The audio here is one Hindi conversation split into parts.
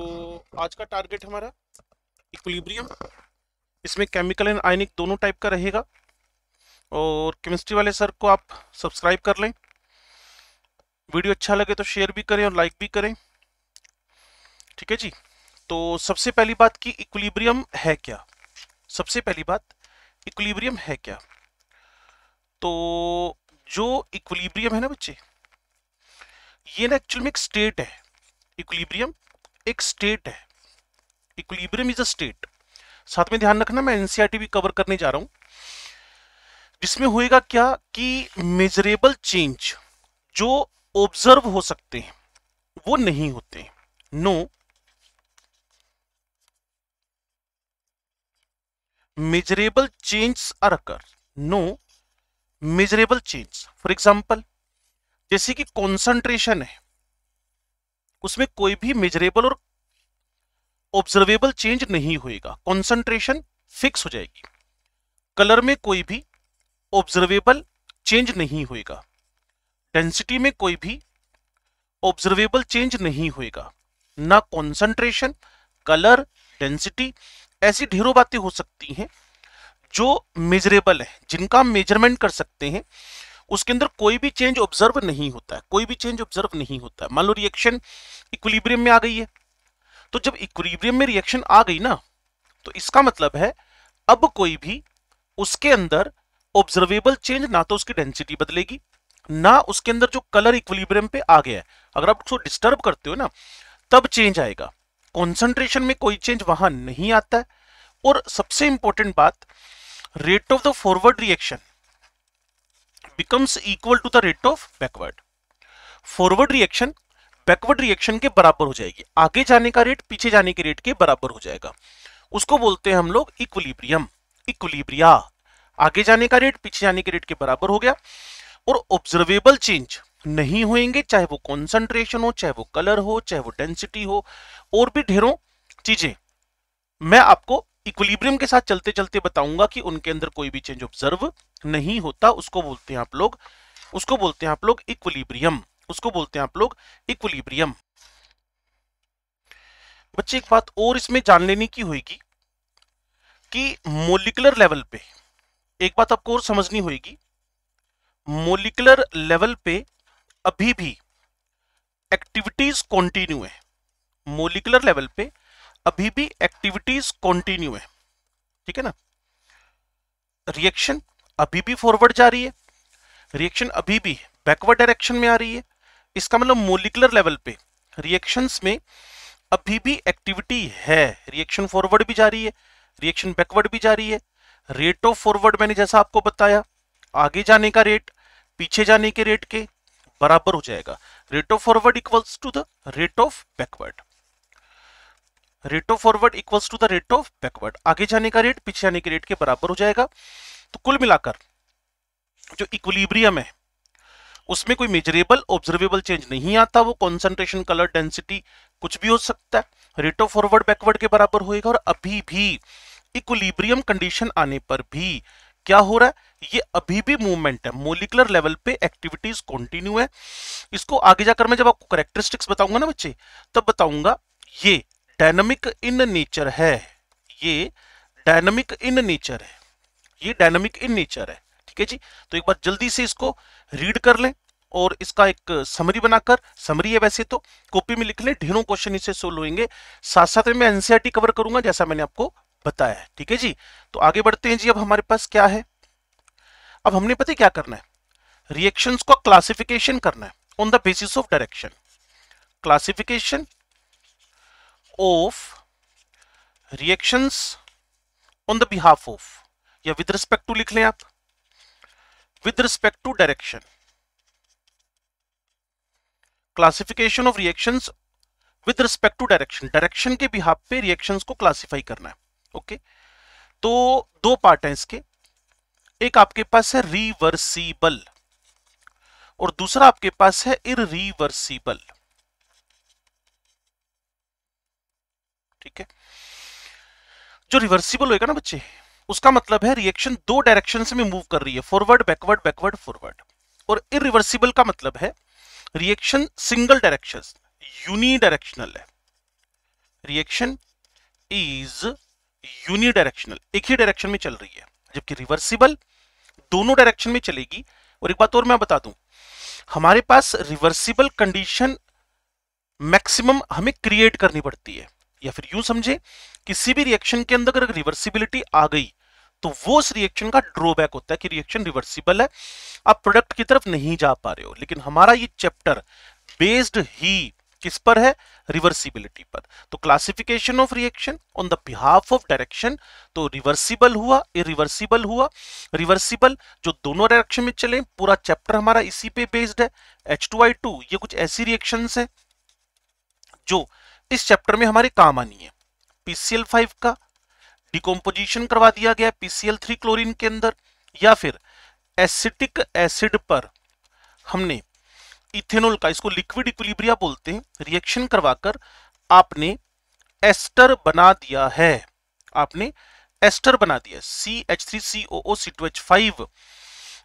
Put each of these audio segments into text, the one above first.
तो आज का टारगेट हमारा इक्विलिब्रियम इसमें केमिकल एंड आयनिक दोनों टाइप का रहेगा और केमिस्ट्री वाले सर को आप सब्सक्राइब कर लें वीडियो अच्छा लगे तो शेयर भी करें और लाइक भी करें ठीक है जी तो सबसे पहली बात कि इक्विलिब्रियम है क्या सबसे पहली बात इक्विलिब्रियम है क्या तो जो इक्विलिब्रियम है ना बच्चे ये ना एक्चुअल में एक स्टेट है इक्विलिब्रियम एक स्टेट है इक्विलिब्रियम इज अ स्टेट साथ में ध्यान रखना मैं एनसीआरटी e भी कवर करने जा रहा हूं जिसमें होएगा क्या कि मेजरेबल चेंज जो ऑब्जर्व हो सकते हैं वो नहीं होते no measurable change are occur no measurable change for example जैसे कि कॉन्सेंट्रेशन है उसमें कोई भी मेजरेबल और ऑब्जर्वेबल चेंज नहीं होएगा कॉन्सेंट्रेशन फिक्स हो जाएगी कलर में कोई भी ऑब्जर्वेबल चेंज नहीं होएगा डेंसिटी में कोई भी ऑब्जर्वेबल चेंज नहीं होएगा ना कॉन्सेंट्रेशन कलर डेंसिटी ऐसी ढेरों बातें हो सकती हैं जो मेजरेबल है जिनका मेजरमेंट कर सकते हैं उसके अंदर कोई भी चेंज ऑब्जर्व नहीं होता है कोई भी चेंज ऑब्जर्व नहीं होता है मान लो रिएक्शन इक्विलिब्रियम में आ गई है तो जब इक्विलिब्रियम में रिएक्शन आ गई ना तो इसका मतलब है अब कोई भी उसके अंदर ऑब्जर्वेबल चेंज ना तो उसकी डेंसिटी बदलेगी ना उसके अंदर जो कलर इक्विलिब्रियम पे आ गया है अगर आप उसको डिस्टर्ब करते हो ना तब चेंज आएगा कॉन्सेंट्रेशन में कोई चेंज वहां नहीं आता है और सबसे इंपॉर्टेंट बात rate of the forward reaction becomes equal to the rate of backward forward reaction backward reaction के बराबर हो जाएगी आगे जाने का रेट पीछे जाने के रेट के बराबर हो जाएगा उसको बोलते हैं हम लोग इक्विलिब्रियम इक्विलिब्रिया आगे जाने का रेट पीछे जाने के रेट के बराबर हो गया और ऑब्जर्वेबल चेंज नहीं होंगे चाहे वो कॉन्सेंट्रेशन हो चाहे वो कलर हो चाहे वो डेंसिटी हो और भी ढेरों चीजें मैं आपको इक्विलिब्रियम के साथ चलते चलते बताऊंगा कि उनके अंदर कोई भी चेंज ऑब्जर्व नहीं होता उसको बोलते हैं आप लोग उसको बोलते हैं आप लोग इक्वलिब्रियम उसको बोलते हैं आप लोग इक्वलिब्रियम बच्चे एक बात और इसमें जान लेने की होगी कि मोलिकुलर लेवल पे एक बात आपको और समझनी होगी मोलिकुलर लेवल पे अभी भी एक्टिविटीज कॉन्टिन्यू है मोलिकुलर लेवल पे अभी भी एक्टिविटीज कॉन्टिन्यू है ठीक है ना रिएक्शन अभी भी फॉरवर्ड जा रही है रिएक्शन अभी भी बैकवर्ड डायरेक्शन में आ रही है इसका मतलब मोलिकुलर लेवल पे रिएक्शंस में अभी भी एक्टिविटी है रिएक्शन फॉरवर्ड भी जा रही है रिएक्शन बैकवर्ड भी जा रही है रेट ऑफ फॉरवर्ड मैंने जैसा आपको बताया आगे जाने का रेट पीछे जाने के रेट के बराबर हो जाएगा rate of forward equals to the rate of backward rate of forward equals to the rate of backward आगे जाने का रेट पीछे जाने के रेट के बराबर हो जाएगा तो कुल मिलाकर जो इक्विलिब्रियम है उसमें कोई मेजरेबल ऑब्जर्वेबल चेंज नहीं आता वो कॉन्सेंट्रेशन कलर डेंसिटी कुछ भी हो सकता है रेट ऑफ फॉरवर्ड बैकवर्ड के बराबर होएगा और अभी भी इक्विलिब्रियम कंडीशन आने पर भी क्या हो रहा है ये अभी भी मूवमेंट है मोलिकुलर लेवल पे एक्टिविटीज कंटिन्यू है इसको आगे जाकर मैं जब आपको करेक्टरिस्टिक्स बताऊंगा ना बच्चे तब बताऊंगा ये डायनामिक इन नेचर है ये डायनामिक इन नेचर है ये डायनामिक इन नेचर है ठीक है जी तो एक बार जल्दी से इसको रीड कर लें और इसका एक समरी बनाकर समरी है वैसे तो कॉपी में लिख लें ढेरों क्वेश्चन इसे सोल्व होंगे साथ साथ में एनसीआरटी कवर e करूंगा जैसा मैंने आपको बताया है ठीक है जी तो आगे बढ़ते हैं जी अब हमारे पास क्या है अब हमने पता क्या करना है रिएक्शन का क्लासिफिकेशन करना है on the basis of direction classification of reactions on the behalf of या विद रिस्पेक्ट टू लिख लें आप with respect to direction classification of reactions with respect to direction direction के बिहा पे रिएक्शंस को क्लासिफाई करना है ओके तो दो पार्ट हैं इसके एक आपके पास है रिवर्सिबल और दूसरा आपके पास है इरिवर्सिबल ठीक है जो रिवर्सिबल होएगा ना बच्चे उसका मतलब है रिएक्शन दो डायरेक्शन में मूव कर रही है फॉरवर्ड बैकवर्ड बैकवर्ड फॉरवर्ड और इरिवर्सिबल का मतलब है रिएक्शन सिंगल डायरेक्शन यूनिडायरेक्शनल है रिएक्शन इज यूनिडायरेक्शनल एक ही डायरेक्शन में चल रही है जबकि रिवर्सिबल दोनों डायरेक्शन में चलेगी और एक बात और मैं बता दूं हमारे पास रिवर्सिबल कंडीशन मैक्सिमम हमें क्रिएट करनी पड़ती है या फिर यूं समझे किसी भी रिएक्शन के अंदर अगर रिवर्सिबिलिटी आ गई तो वो उस रिएक्शन का ड्रॉबैक होता है कि रिएक्शन रिवर्सिबल है आप प्रोडक्ट की तरफ नहीं जा पा रहे हो लेकिन हमारा ये चैप्टर बेस्ड ही किस पर है रिवर्सिबिलिटी पर तो classification of reaction on the behalf of direction तो रिवर्सिबल हुआ इरिवर्सिबल हुआ रिवर्सिबल जो दोनों डायरेक्शन में चले पूरा चैप्टर हमारा इसी पे बेस्ड है H2I2 ये कुछ ऐसी रिएक्शन है जो इस चैप्टर में हमारे काम आनी है PCl5 का डिकम्पोजिशन करवा दिया गया पीसीएल थ्री क्लोरिन के अंदर या फिर एसिटिक एसिड पर हमने इथेनॉल का इसको लिक्विड इक्विलिब्रिया बोलते हैं रिएक्शन करवाकर आपने एस्टर बना दिया है आपने एस्टर बना दिया C H three C O O C two H five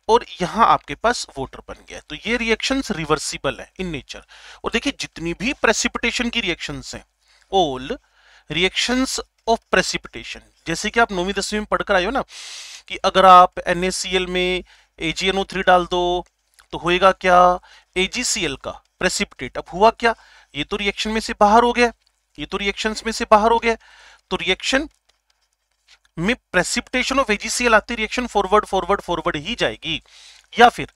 और यहां आपके पास वोटर बन गया तो ये रिएक्शंस रिवर्सिबल है इन नेचर और देखिए जितनी भी प्रेसिपिटेशन की रिएक्शंस हैं ऑल रिएक्शंस ऑफ प्रेसिपिटेशन जैसे कि आप नौवीं दसवीं में पढ़कर आए हो ना कि अगर आप एन में ए जी डाल दो तो होएगा क्या ए का प्रेसिपिटेट अब हुआ क्या ये तो रिएक्शन में से बाहर हो गया ये तो रिएक्शन में से बाहर हो गया तो रिएक्शन में प्रेसिपिटेशन ऑफ एजीसीएल आती रिएक्शन फॉरवर्ड फॉरवर्ड फॉरवर्ड ही जाएगी या फिर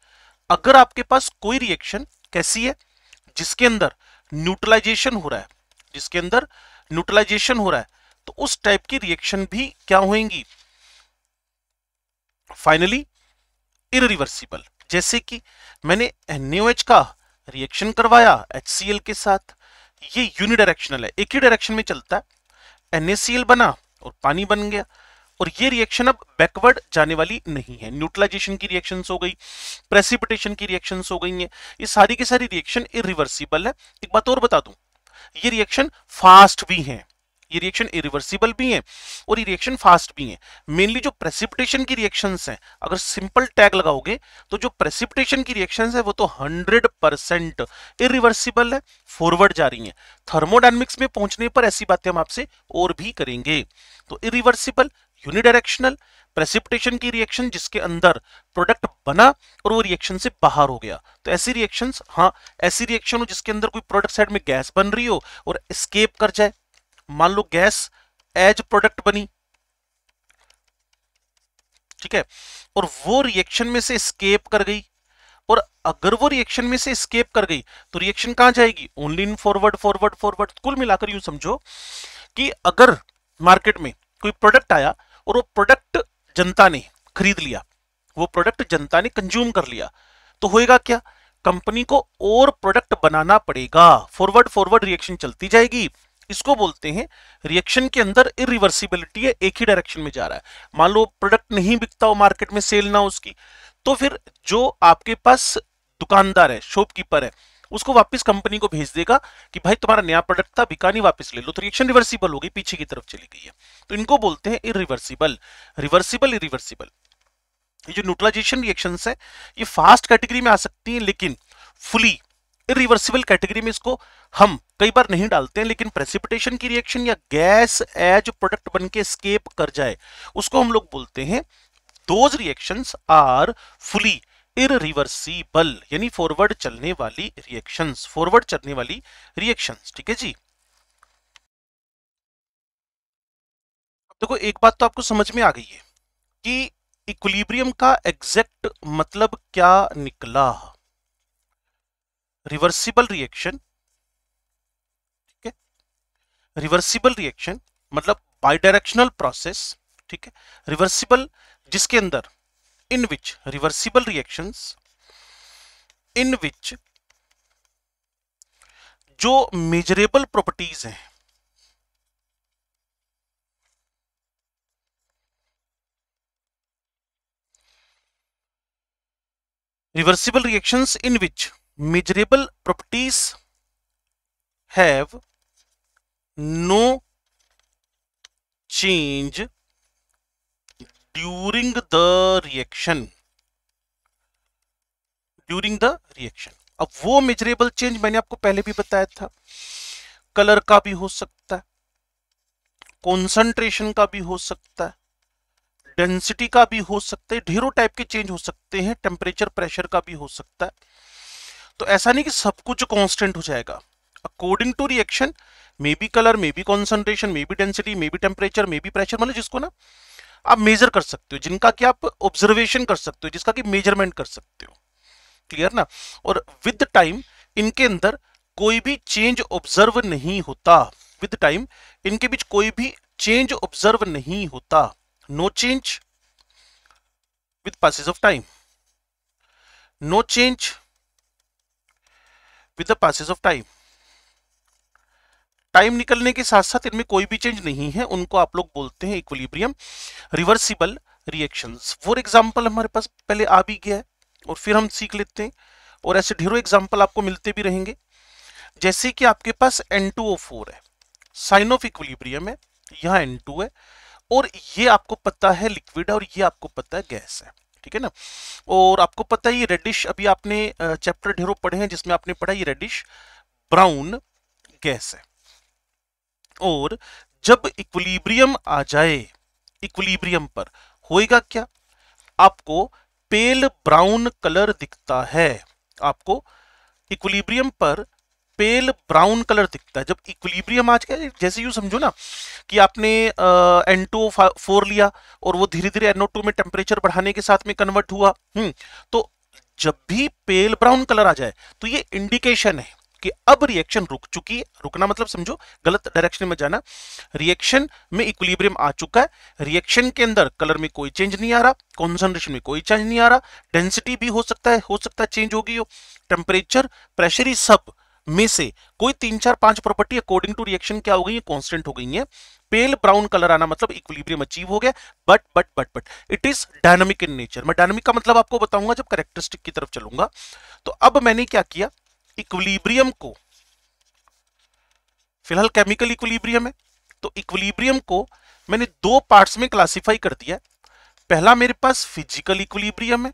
अगर आपके पास कोई रिएक्शन कैसी है जिसके अंदर न्यूट्रलाइजेशन हो रहा है जिसके अंदर न्यूट्रलाइजेशन हो रहा है तो उस टाइप की रिएक्शन भी क्या होगी फाइनली इरिवर्सिबल जैसे कि मैंने NaOH का रिएक्शन करवाया HCl के साथ ये यूनिडायरेक्शनल है एक ही डायरेक्शन में चलता है NaCl बना और पानी बन गया और ये रिएक्शन अब बैकवर्ड जाने वाली नहीं है न्यूट्रलाइजेशन की रिएक्शन हो गई प्रेसिपिटेशन की रिएक्शन हो गई है ये सारी की सारी रिएक्शन इरिवर्सिबल है एक बात और बता दूं ये रिएक्शन फास्ट भी हैं ये रिएक्शन इरिवर्सिबल भी हैं और ये रिएक्शन फास्ट भी हैं मेनली जो प्रेसिपिटेशन की रिएक्शंस हैं अगर सिंपल टैग लगाओगे तो जो प्रेसिपिटेशन की रिएक्शंस है वो तो 100 परसेंट है फॉरवर्ड जा रही हैं थर्मोडाइनमिक्स में पहुंचने पर ऐसी बातें हम आपसे और भी करेंगे तो इरिवर्सिबल यूनिडायरेक्शनल प्रेसिपिटेशन की रिएक्शन जिसके अंदर प्रोडक्ट बना और वो रिएक्शन से बाहर हो गया तो ऐसी रिएक्शंस हाँ ऐसी रिएक्शन हो जिसके अंदर कोई प्रोडक्ट साइड में गैस बन रही हो और स्केप कर जाए मान लो गैस एज प्रोडक्ट बनी ठीक है और वो रिएक्शन में से स्केप कर गई और अगर वो रिएक्शन में से स्केप कर गई तो रिएक्शन कहां जाएगी only in forward forward forward कुल मिलाकर यू समझो कि अगर मार्केट में कोई प्रोडक्ट आया और वो प्रोडक्ट जनता ने खरीद लिया वो प्रोडक्ट जनता ने कंज्यूम कर लिया तो होएगा क्या कंपनी को और प्रोडक्ट बनाना पड़ेगा फॉरवर्ड फॉरवर्ड रिएक्शन चलती जाएगी इसको बोलते हैं रिएक्शन के अंदर इरिवर्सिबिलिटी है एक ही डायरेक्शन में जा रहा है मान लो प्रोडक्ट नहीं बिकता हो मार्केट में सेल ना उसकी तो फिर जो आपके पास दुकानदार है शॉपकीपर है उसको वापस कंपनी को भेज देगा कि भाई तुम्हारा नया प्रोडक्ट था बिका नहीं वापस ले लो तो रिएक्शन रिवर्सिबल हो गई पीछे की तरफ चली गई है तो इनको बोलते हैं इरिवर्सिबल रिवर्सिबल इरिवर्सिबल ये जो न्यूट्रलाइजेशन रिएक्शन है ये फास्ट कैटेगरी में आ सकती है लेकिन फुली इरिवर्सिबल कैटेगरी में इसको हम कई बार नहीं डालते हैं लेकिन प्रेसिपिटेशन की रिएक्शन या गैस एज प्रोडक्ट बन के स्केप कर जाए उसको हम लोग बोलते हैं those reactions are fully irreversible यानी फॉरवर्ड चलने वाली रिएक्शंस फॉरवर्ड चलने वाली रिएक्शंस ठीक है जी देखो तो एक बात तो आपको समझ में आ गई है कि इक्विलिब्रियम का एग्जैक्ट मतलब क्या निकला रिवर्सिबल रिएक्शन ठीक है रिवर्सिबल रिएक्शन मतलब बाइडायरेक्शनल प्रोसेस ठीक है रिवर्सिबल जिसके अंदर इन विच रिवर्सिबल रिएक्शंस इन विच जो मेजरेबल प्रॉपर्टीज हैं reversible reactions in which measurable properties have no change during the reaction during the reaction अब वो मेजरेबल चेंज मैंने आपको पहले भी बताया था कलर का भी हो सकता है कॉन्सेंट्रेशन का भी हो सकता है डेंसिटी का भी हो सकता है ढेरों टाइप के चेंज हो सकते हैं टेम्परेचर प्रेशर का भी हो सकता है तो ऐसा नहीं कि सब कुछ कॉन्स्टेंट हो जाएगा according to reaction may be colour may be concentration may be density may be temperature may be pressure मतलब जिसको ना आप मेजर कर सकते हो जिनका कि आप ऑब्जर्वेशन कर सकते हो जिसका कि मेजरमेंट कर सकते हो क्लियर ना और विद टाइम इनके अंदर कोई भी चेंज ऑब्जर्व नहीं होता विद टाइम इनके बीच कोई भी चेंज ऑब्जर्व नहीं होता no change with passes of time no change with the of time time निकलने के साथ साथ इनमें कोई भी चेंज नहीं है उनको आप लोग बोलते हैं equilibrium reversible reaction for example हमारे पास पहले आ भी गया है और फिर हम सीख लेते हैं और ऐसे ढेरों एग्जाम्पल आपको मिलते भी रहेंगे जैसे कि आपके पास एन टू ओ फोर है साइन ऑफ इक्विलिब्रियम है यहाँ टू है और ये आपको पता है लिक्विड है और ये आपको पता है गैस है ठीक है ना और आपको पता है ये रेडिश अभी आपने चैप्टर ढेरों पढ़े हैं जिसमें आपने पढ़ा ये रेडिश ब्राउन गैस है और जब इक्विलिब्रियम आ जाए इक्विलिब्रियम पर होएगा क्या आपको पेल ब्राउन कलर दिखता है आपको इक्विलिब्रियम पर पेल ब्राउन कलर दिखता है जब इक्विलिब्रियम आ गया जैसे यू समझो ना कि आपने एन टू फोर लिया और वो धीरे धीरे एनओ टू में टेम्परेचर बढ़ाने के साथ में कन्वर्ट हुआ हम्म तो जब भी पेल ब्राउन कलर आ जाए तो ये इंडिकेशन है कि अब रिएक्शन रुक चुकी है रुकना मतलब समझो गलत डायरेक्शन में जाना रिएक्शन में इक्विलिब्रियम आ चुका है रिएक्शन के अंदर कलर में कोई चेंज नहीं आ रहा कॉन्सेंट्रेशन में कोई चेंज नहीं आ रहा डेंसिटी भी हो सकता है हो सकता है चेंज होगी हो टेम्परेचर प्रेशर ही सब में से कोई तीन चार पांच प्रॉपर्टी अकॉर्डिंग टू रिएक्शन क्या हो गई है कॉन्स्टेंट हो गई है पेल ब्राउन कलर आना मतलब इक्विलिब्रियम अचीव हो गया but but but but it is dynamic in nature मैं डायनामिक का मतलब आपको बताऊंगा जब करेक्टरिस्टिक की तरफ चलूंगा तो अब मैंने क्या किया इक्विलिब्रियम को फिलहाल केमिकल इक्विलिब्रियम है तो इक्विलिब्रियम को मैंने दो पार्ट्स में क्लासिफाई कर दिया पहला मेरे पास फिजिकल इक्विलिब्रियम है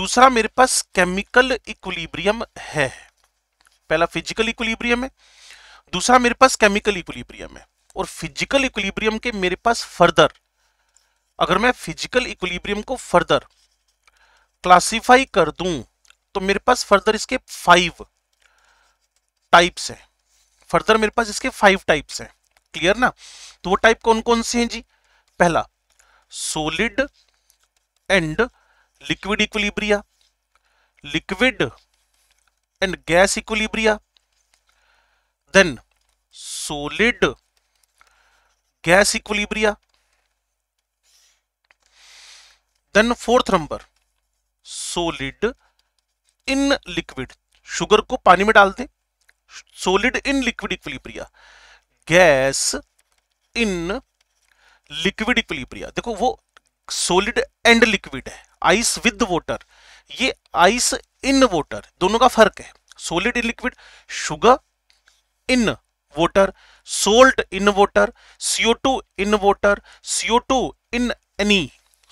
दूसरा मेरे पास केमिकल इक्विलिब्रियम है पहला फिजिकल इक्विलिब्रियम है दूसरा मेरे पास केमिकल इक्विलिब्रियम है और फिजिकल इक्विलिब्रियम के मेरे पास फर्दर अगर मैं फिजिकल इक्विलिब्रियम को फर्दर क्लासिफाई कर दूं तो मेरे पास फर्दर इसके फाइव टाइप्स हैं फर्दर मेरे पास इसके फाइव टाइप्स हैं क्लियर ना तो वो टाइप कौन कौन से हैं जी पहला solid and liquid equilibria liquid and gas equilibria then solid gas equilibria then fourth number solid in liquid sugar को पानी में डाल दें solid in liquid equilibria gas in liquid equilibria देखो वो सोलिड एंड लिक्विड है आइस विद वोटर ये आइस इन वोटर दोनों का फर्क है solid in liquid sugar in water salt in water CO two in water CO two in any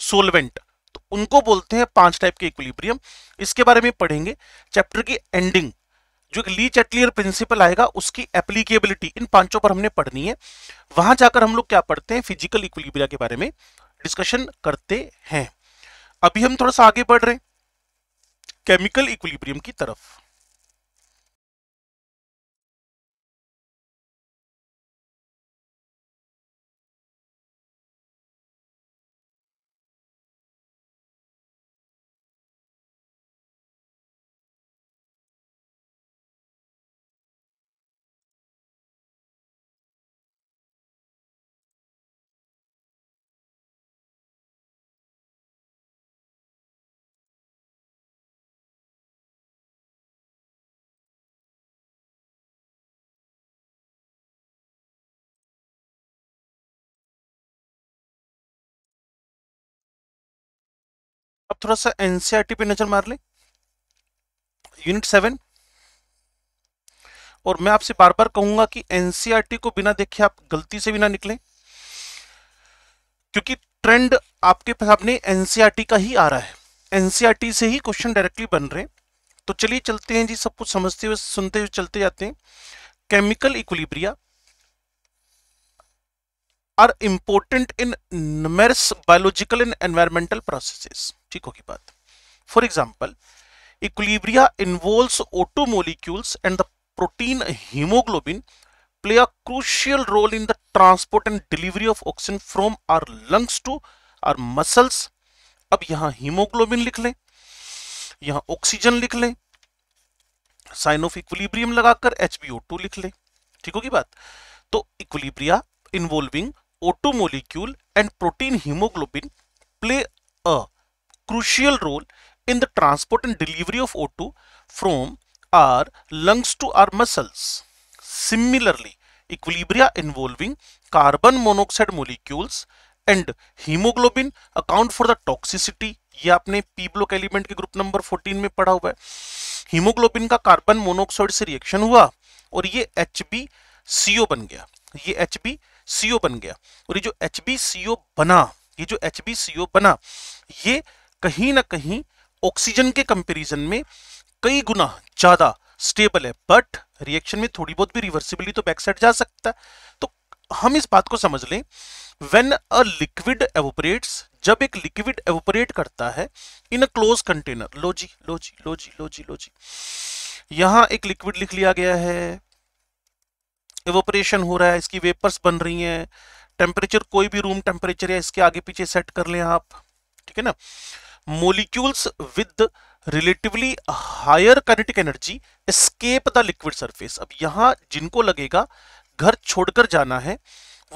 solvent तो उनको बोलते हैं पांच टाइप के इक्विलिब्रियम इसके बारे में पढ़ेंगे चैप्टर की एंडिंग जो एक ली चटलियर प्रिंसिपल आएगा उसकी एप्लीकेबिलिटी इन पांचों पर हमने पढ़नी है वहां जाकर हम लोग क्या पढ़ते हैं फिजिकल इक्विलिब्रिया के बारे में डिस्कशन करते हैं अभी हम थोड़ा सा आगे बढ़ रहे हैं केमिकल इक्विलिब्रियम की तरफ थोड़ा सा एनसीआरटी पे नजर मार लें यूनिट सेवन और मैं आपसे बार बार कहूंगा कि एनसीआरटी को बिना देखे आप गलती से बिना निकले क्योंकि ट्रेंड आपके सामने एनसीआरटी का ही आ रहा है एनसीआरटी से ही क्वेश्चन डायरेक्टली बन रहे हैं तो चलिए चलते हैं जी सब कुछ समझते हुए सुनते हुए चलते जाते हैं chemical equilibria are important in numerous biological and environmental processes ठीक होगी बात for example equilibria involve O two molecules and the protein haemoglobin play a crucial role in the transport and delivery of oxygen from our lungs to our muscles अब यहां हीमोग्लोबिन लिख लें यहां ऑक्सीजन लिख लें साइन ऑफ इक्विलिब्रियम लगाकर HbO2 लिख लें ठीक होगी बात तो equilibria involving O two molecule and protein haemoglobin play a crucial role in the transport and delivery of O2 from our lungs to our muscles. Similarly equilibria involving carbon monoxide molecules and haemoglobin account for the toxicity ये आपने पी ब्लॉक एलिमेंट के ग्रुप नंबर फोर्टीन में पढ़ा हुआ है हीमोग्लोबिन का कार्बन मोनोक्साइड से रिएक्शन हुआ और ये एच बी सी ओ बन गया ये एच बी सी ओ बन गया और ये जो एच बी सी ओ बना ये जो एच बी सी ओ बना ये कहीं ना कहीं ऑक्सीजन के कंपेरिजन में कई गुना ज़्यादा स्टेबल है बट रिएक्शन में थोड़ी बहुत भी रिवर्सिबली तो बैक साइड जा सकता है तो हम इस बात को समझ लें वेन अ लिक्विड एवोपरेट्स जब एक लिक्विड एवोपरेट करता है इन अ क्लोज कंटेनर लो जी लो जी लो जी लो जी लो जी यहां एक लिक्विड लिख लिया गया है एवोपरेशन हो रहा है इसकी वेपर्स बन रही हैं टेम्परेचर कोई भी रूम टेम्परेचर है इसके आगे पीछे सेट कर लें आप ठीक है ना molecules with relatively higher kinetic energy escape the liquid surface अब यहाँ जिनको लगेगा घर छोड़कर जाना है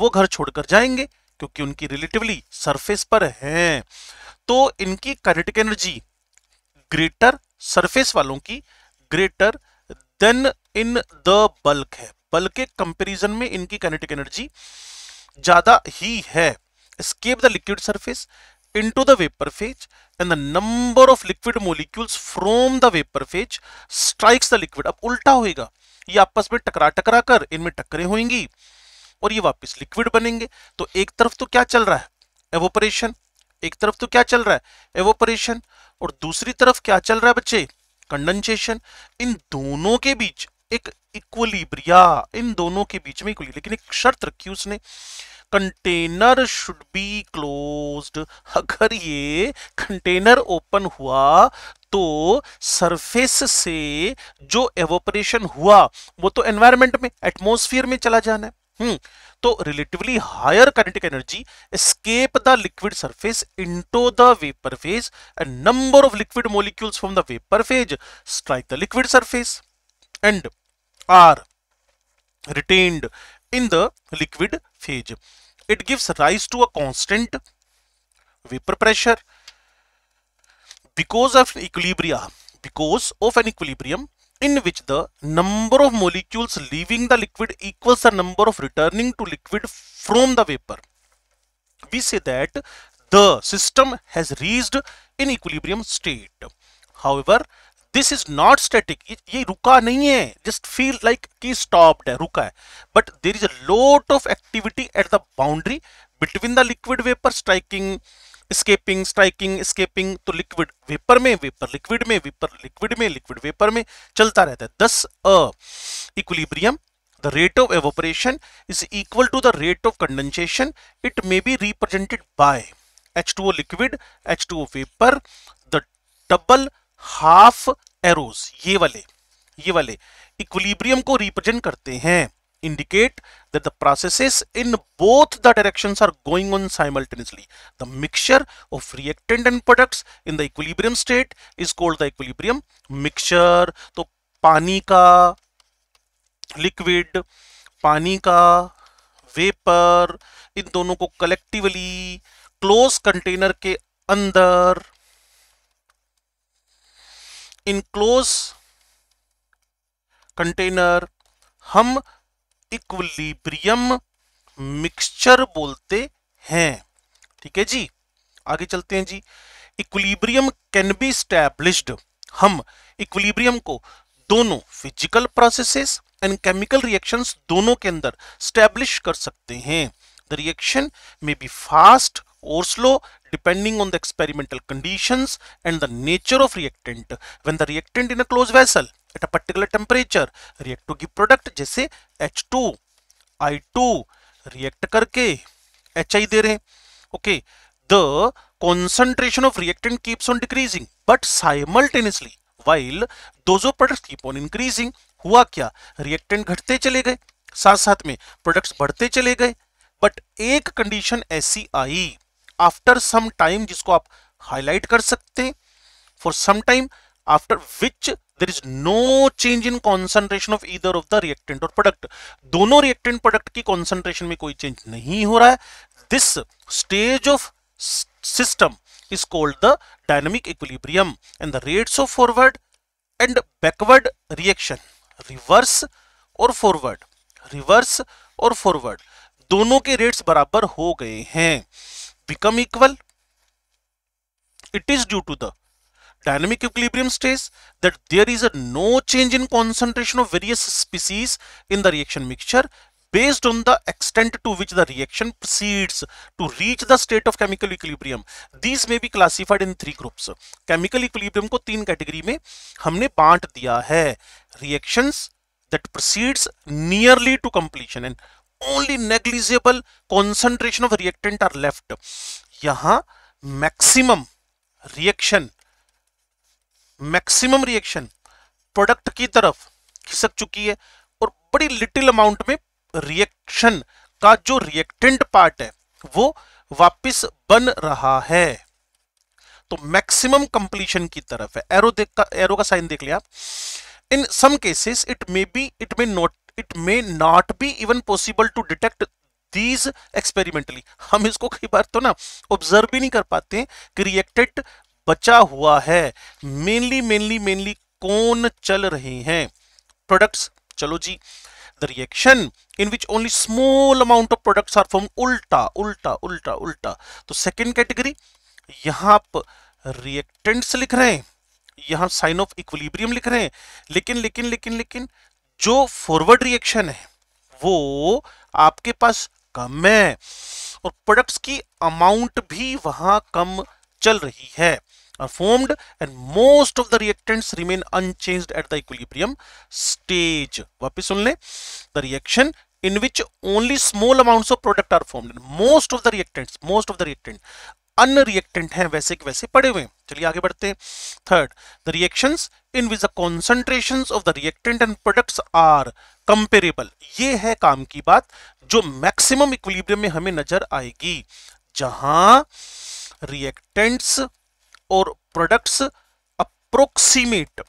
वो घर छोड़कर जाएंगे क्योंकि उनकी रिलेटिवली सरफेस पर है तो इनकी कैनेटिक एनर्जी ग्रेटर सरफेस वालों की greater than in the bulk है बल्क के कंपेरिजन में इनकी कैनेटिक एनर्जी ज्यादा ही है escape the liquid surface into the vapor phase and the number of liquid molecules from the vapor phase strikes the liquid अब उल्टा होएगा ये आपस में टकरा टकरा कर इनमें टकरे होंगी और ये वापस लिक्विड बनेंगे तो एक तरफ तो क्या चल रहा है एवोपरेशन एक तरफ तो क्या चल रहा है एवोपरेशन और दूसरी तरफ क्या चल रहा है बच्चे कंडेंसेशन इन दोनों के बीच एक इक्वलीब्रिया इन दोनों के बीच में इक्वली लेकिन एक शर्त रखी उसने कंटेनर शुड बी क्लोज अगर ये कंटेनर ओपन हुआ तो सरफेस से जो एवोपरेशन हुआ वो तो एनवायरमेंट में एटमोसफियर में चला जाना है हम्म तो relatively higher kinetic energy escape the liquid surface into the vapour phase and number of liquid molecules from the vapour phase strike the liquid surface and are retained in the liquid phase. It gives rise to a constant vapor pressure because of equilibria, because of an equilibrium in which the number of molecules leaving the liquid equals the number of returning to liquid from the vapor. We say that the system has reached an equilibrium state. However, this is not static ये रुका नहीं है जस्ट फील लाइक कि स्टॉप्ड है रुका है but there is a lot of activity at the boundary between the liquid vapour striking escaping striking escaping तो लिक्विड वेपर में वेपर लिक्विड में वेपर लिक्विड में लिक्विड वेपर में चलता रहता है thus a equilibrium is equal to the rate of condensation it may be represented by H two O liquid H two O vapour the double half arrows ये वाले ये वाले इक्विलिब्रियम को रिप्रेजेंट करते हैं indicate that the processes in both the directions are going on simultaneously the mixture of reactant and products in the equilibrium state is called the equilibrium mixture तो पानी का लिक्विड पानी का वेपर इन दोनों को कलेक्टिवली क्लोज कंटेनर के अंदर इनक्लोज कंटेनर हम इक्वलीब्रियम मिक्सचर बोलते हैं ठीक है जी आगे चलते हैं जी इक्वलीब्रियम कैन बी स्टैब्लिश्ड हम इक्वलीब्रियम को दोनों physical processes and chemical reactions दोनों के अंदर स्टैब्लिश कर सकते हैं द रिएक्शन में be fast Oslo depending on the experimental conditions and the nature of reactant. When the reactant in a closed vessel at a particular temperature react to give product jaise H2, I2 react karke HI de rahe okay the concentration of reactant keeps on decreasing but simultaneously while those of products keep on increasing hua kya reactant ghatte chale gaye साथ साथ में प्रोडक्ट्स बढ़ते चले गए बट एक कंडीशन ऐसी आई आफ्टर सम टाइम जिसको आप हाईलाइट कर सकते हैं for some time after which there is no change in concentration of either of the reactant और प्रोडक्ट दोनों रिएक्टेंट प्रोडक्ट की कॉन्सेंट्रेशन में कोई चेंज नहीं हो रहा है this stage of system is called the dynamic equilibrium and the rates of forward and backward reaction reverse और फॉरवर्ड रिवर्स और फॉरवर्ड दोनों के रेट्स बराबर हो गए हैं become equal it is due to the dynamic equilibrium states that there is a no change in concentration of various species in the reaction mixture based on the extent to which the reaction proceeds to reach the state of chemical equilibrium these may be classified in three groups chemical equilibrium ko teen category mein humne baant diya hai reactions that proceeds nearly to completion and only negligible concentration of reactant are left yahan maximum reaction maximum reaction product की तरफ खिसक चुकी है और बड़ी लिटिल अमाउंट में रिएक्शन का जो रिएक्टेंट पार्ट है वो वापस बन रहा है तो मैक्सिमम कंप्लीशन की तरफ है एरो देख का एरो का साइन देख लिया आप in some cases it may be it may not it may not be even possible to detect these experimentally हम इसको कई बार तो ना ऑब्जर्व भी नहीं कर पाते कि रिएक्टेड बचा हुआ है मेनली मेनली मेनली कौन चल रहे हैं प्रोडक्ट्स चलो जी the reaction in which only small amount of products are form उल्टा उल्टा उल्टा उल्टा तो सेकेंड कैटेगरी यहां आप रिएक्टेंट्स लिख रहे हैं यहां साइन ऑफ इक्वलीब्रियम लिख रहे हैं लेकिन लेकिन लेकिन लेकिन जो फॉरवर्ड रिएक्शन है वो आपके पास कम है और प्रोडक्ट्स की अमाउंट भी वहां कम चल रही है formed and most of the reactants remain unchanged at the equilibrium stage वापिस सुन ले the reaction in which only small amount of product are form most of the reactants most of the reactant un reactant है वैसे के वैसे पड़े हुए हैं चलिए आगे बढ़ते हैं third the reaction in which the concentration of the reactant and product are comparable ये है काम की बात जो मैक्सिमम इक्विलिब्रियम में हमें नजर आएगी जहां रिएक्टेंट्स और प्रोडक्ट्स अप्रोक्सीमेट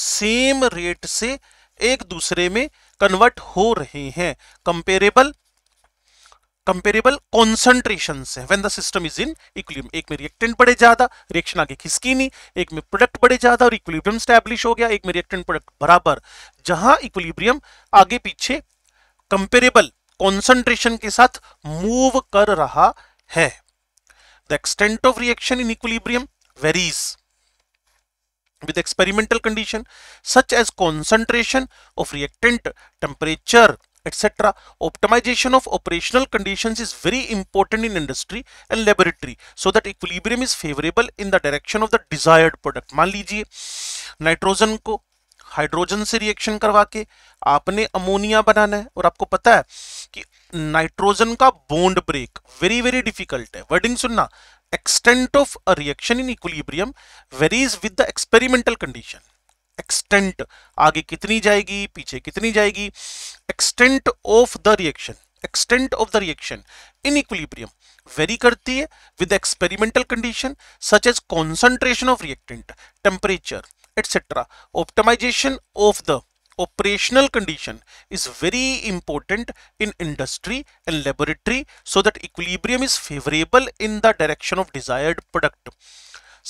सेम रेट से एक दूसरे में कन्वर्ट हो रहे हैं कंपेरेबल कंपेरेबल कॉन्सेंट्रेशन है when the system is in equilibrium एक में रिएक्टेंट बड़े ज्यादा रिएक्शन आगे खिसकी नहीं एक में प्रोडक्ट बड़े ज्यादा और इक्विलिब्रियम स्टैब्लिश हो गया एक में रिएक्टेंट प्रोडक्ट बराबर जहां इक्विलिब्रियम आगे पीछे कंपेरेबल कॉन्सेंट्रेशन के साथ मूव कर रहा है the extent of reaction in equilibrium varies with experimental condition such as concentration of reactant temperature etc. Optimization of operational conditions is very important in industry and laboratory so that equilibrium is favorable in the direction of the desired product. मान लीजिए नाइट्रोजन को हाइड्रोजन से रिएक्शन करवा के आपने अमोनिया बनाना है और आपको पता है कि नाइट्रोजन का bond break very very difficult है वर्डिंग सुनना extent of a reaction in equilibrium varies with the experimental condition extent आगे कितनी जाएगी पीछे कितनी जाएगी extent of the reaction extent of the reaction in equilibrium vary करती है with experimental condition such as concentration of reactant temperature etc optimization of the operational condition is very important in industry and laboratory so that equilibrium is favorable in the direction of desired product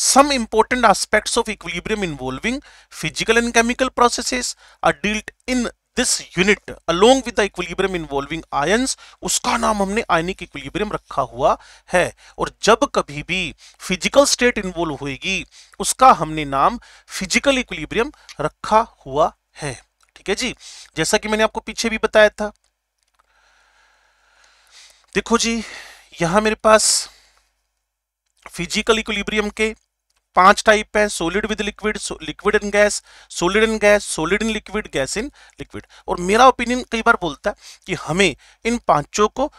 some important aspects of equilibrium involving physical and chemical processes are dealt in this unit along with the equilibrium involving ions उसका नाम हमने आयनिक इक्विलिब्रियम रखा हुआ है और जब कभी भी फिजिकल स्टेट इन्वॉल्व होगी उसका हमने नाम फिजिकल इक्विलिब्रियम रखा हुआ है ठीक है जी जैसा कि मैंने आपको पीछे भी बताया था देखो जी यहां मेरे पास फिजिकल इक्विलिब्रियम के पांच टाइप है solid with liquid liquid in gas solid in gas solid in liquid gas in liquid और मेरा ओपिनियन कई बार बोलता है कि हमें इन पांचों को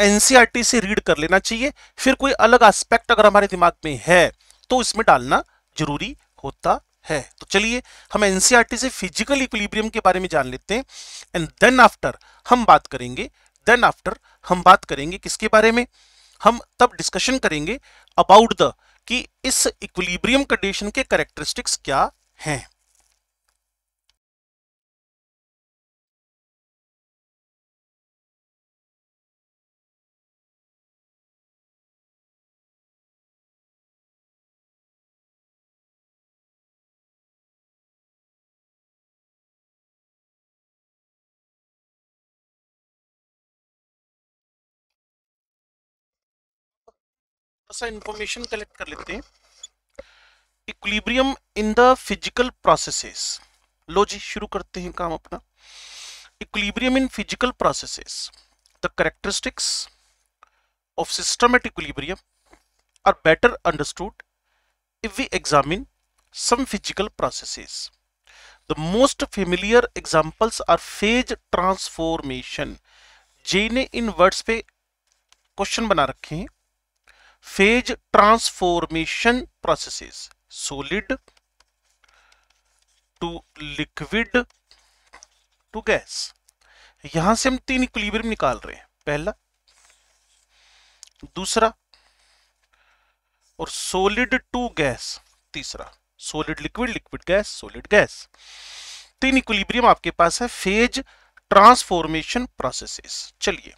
एनसीआरटी e से रीड कर लेना चाहिए फिर कोई अलग एस्पेक्ट अगर हमारे दिमाग में है तो इसमें डालना जरूरी होता है तो चलिए हम एनसीआरटी e से फिजिकल इक्विलिब्रियम के बारे में जान लेते हैं एंड देन आफ्टर हम बात करेंगे देन आफ्टर हम बात करेंगे किसके बारे में हम तब डिस्कशन करेंगे अबाउट द कि इस इक्विलिब्रियम कंडीशन के करेक्टरिस्टिक्स क्या हैं सा इंफॉर्मेशन कलेक्ट कर लेते हैं equilibrium in the physical processes लो जी शुरू करते हैं काम अपना equilibrium in physical processes the characteristics of system at equilibrium are better understood if we examine some physical processes the most familiar examples are phase transformation जे ने इन वर्ड्स पे क्वेश्चन बना रखे हैं phase transformation processes solid to liquid to gas यहां से हम तीन इक्विलिब्रियम निकाल रहे हैं पहला दूसरा और सोलिड टू गैस तीसरा solid liquid liquid gas solid gas तीन इक्विलिब्रियम आपके पास है फेज ट्रांसफॉर्मेशन प्रोसेसेस चलिए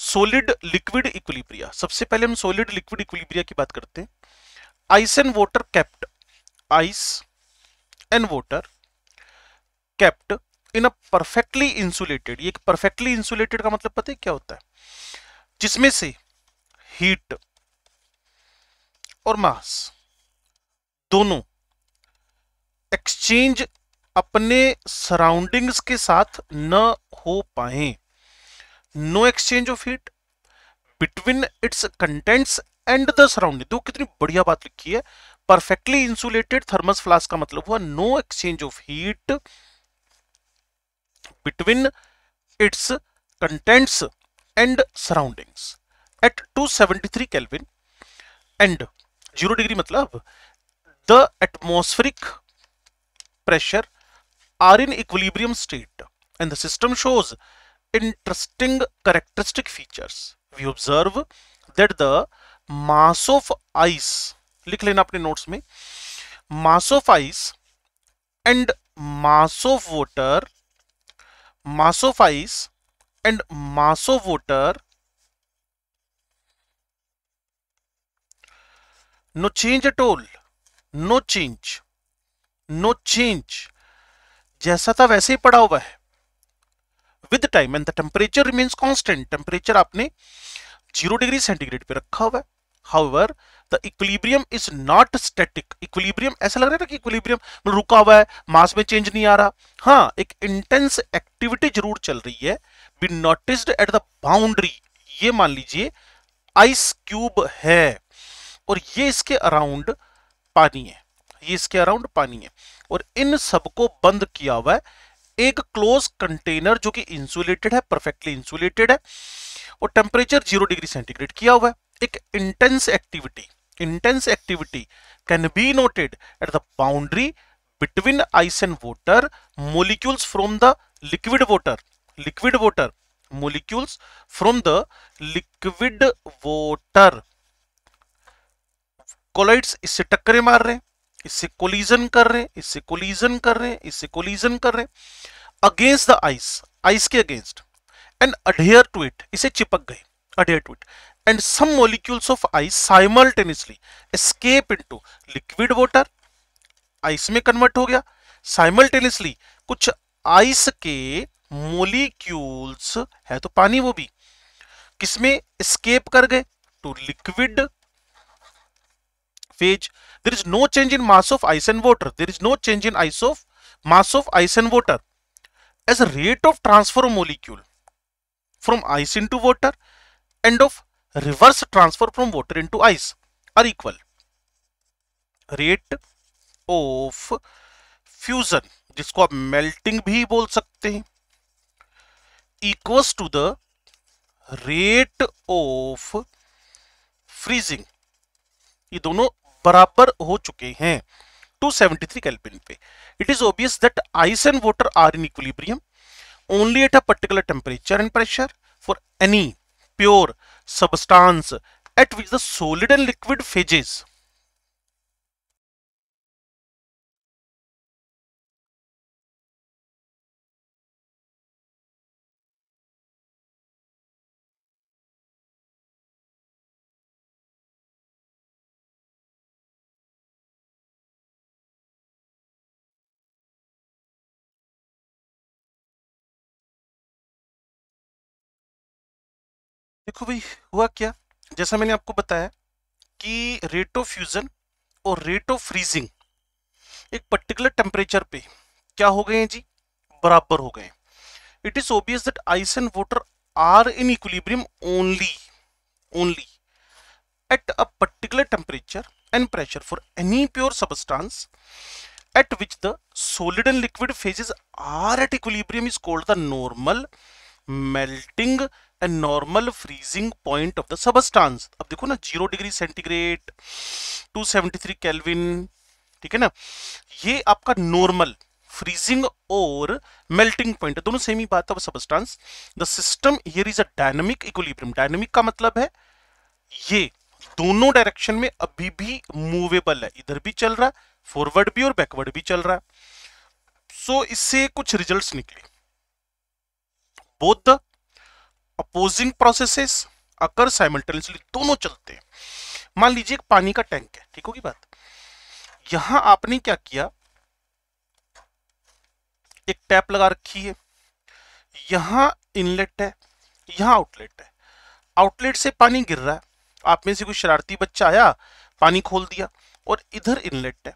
सोलिड लिक्विड इक्विलिब्रिया सबसे पहले हम सोलिड लिक्विड इक्विलिब्रिया की बात करते हैं ice and water kept ice and water kept in a perfectly insulated ये परफेक्टली इंसुलेटेड का मतलब पता है क्या होता है जिसमें से हीट और मास दोनों एक्सचेंज अपने सराउंडिंग्स के साथ न हो पाए no exchange of heat between its contents and the surrounding देखो कितनी बढ़िया बात लिखी है परफेक्टली इंसुलेटेड थर्मस फ्लास्क का मतलब हुआ no exchange of heat between its contents and surroundings at 273 kelvin and zero degree मतलब the atmospheric pressure are in equilibrium state and the system shows interesting characteristic features we observe that the mass of ice लिख लेना अपने नोट्स में mass of ice and mass of water mass of ice and mass of water no change at all no change no change जैसा था वैसे ही पड़ा हुआ है with time and the temperature remains constant temperature आपने जीरो डिग्री सेंटीग्रेड पे रखा हुआ है however the equilibrium is not static equilibrium ऐसा लग रहा है ना कि इक्विलिब्रियम रुका हुआ है मास में चेंज नहीं आ रहा हाँ एक इंटेंस एक्टिविटी जरूर चल रही है be noticed at the boundary ये मान लीजिए आइस क्यूब है और ये इसके अराउंड पानी है ये इसके अराउंड पानी है और इन सबको बंद किया हुआ है एक क्लोज कंटेनर जो कि इंसुलेटेड है परफेक्टली इंसुलेटेड है और टेम्परेचर जीरो डिग्री सेंटीग्रेड किया हुआ है एक intense activity intense activity can be noted at the boundary between ice and water molecules from the liquid water liquid water molecules from the liquid water collides इससे टक्करे मार रहे हैं इससे कोलिजन कर रहे हैं इससे कोलिजन कर रहे हैं इससे कोलिजन कर रहे हैं अगेंस्ट द आइस आइस के against and adhere to it इसे चिपक गए adhere to it and some molecules of ice simultaneously escape into liquid water ice में कन्वर्ट हो गया साइमल्टेनियसली कुछ आइस के मोलिक्यूल्स है तो पानी वो भी किसमें स्केप कर गए to liquid phase there is no change in mass of ice and water there is no change in ice of mass of ice and water as a rate of transfer of molecule from ice into water and of reverse transfer from water into ice are equal rate of fusion जिसको आप melting भी बोल सकते हैं equals to the rate of freezing ये दोनों बराबर हो चुके हैं 273 सेवेंटी कैल्पिन पे it is obvious that ice and water are in equilibrium only at a particular temperature and pressure for any pure substance at which the solid and liquid phases देखो भाई हुआ क्या जैसा मैंने आपको बताया कि रेट ऑफ फ्यूजन और रेट ऑफ फ्रीजिंग एक पर्टिकुलर टेम्परेचर पे क्या हो गए हैं जी बराबर हो गए it is obvious that ice and water are in equilibrium only only at a particular temperature and pressure for any pure substance at which the solid and liquid phases are at equilibrium is called the normal melting a normal freezing point of the substance अब देखो ना zero degree centigrade two seventy three kelvin ठीक है ना ये आपका नॉर्मल फ्रीजिंग और मेल्टिंग पॉइंट दोनों सेम ही बात है substance the system here is a dynamic equilibrium dynamic का मतलब है ये दोनों डायरेक्शन में अभी भी मूवेबल है इधर भी चल रहा है फॉरवर्ड भी और बैकवर्ड भी चल रहा है सो so, इससे कुछ रिजल्ट्स निकले both the opposing processes occur simultaneously दोनों चलते हैं मान लीजिए एक पानी का टैंक है ठीक होगी बात यहां आपने क्या किया एक टैप लगा रखी है यहां इनलेट है यहां आउटलेट है आउटलेट से पानी गिर रहा है आप में से कोई शरारती बच्चा आया पानी खोल दिया और इधर इनलेट है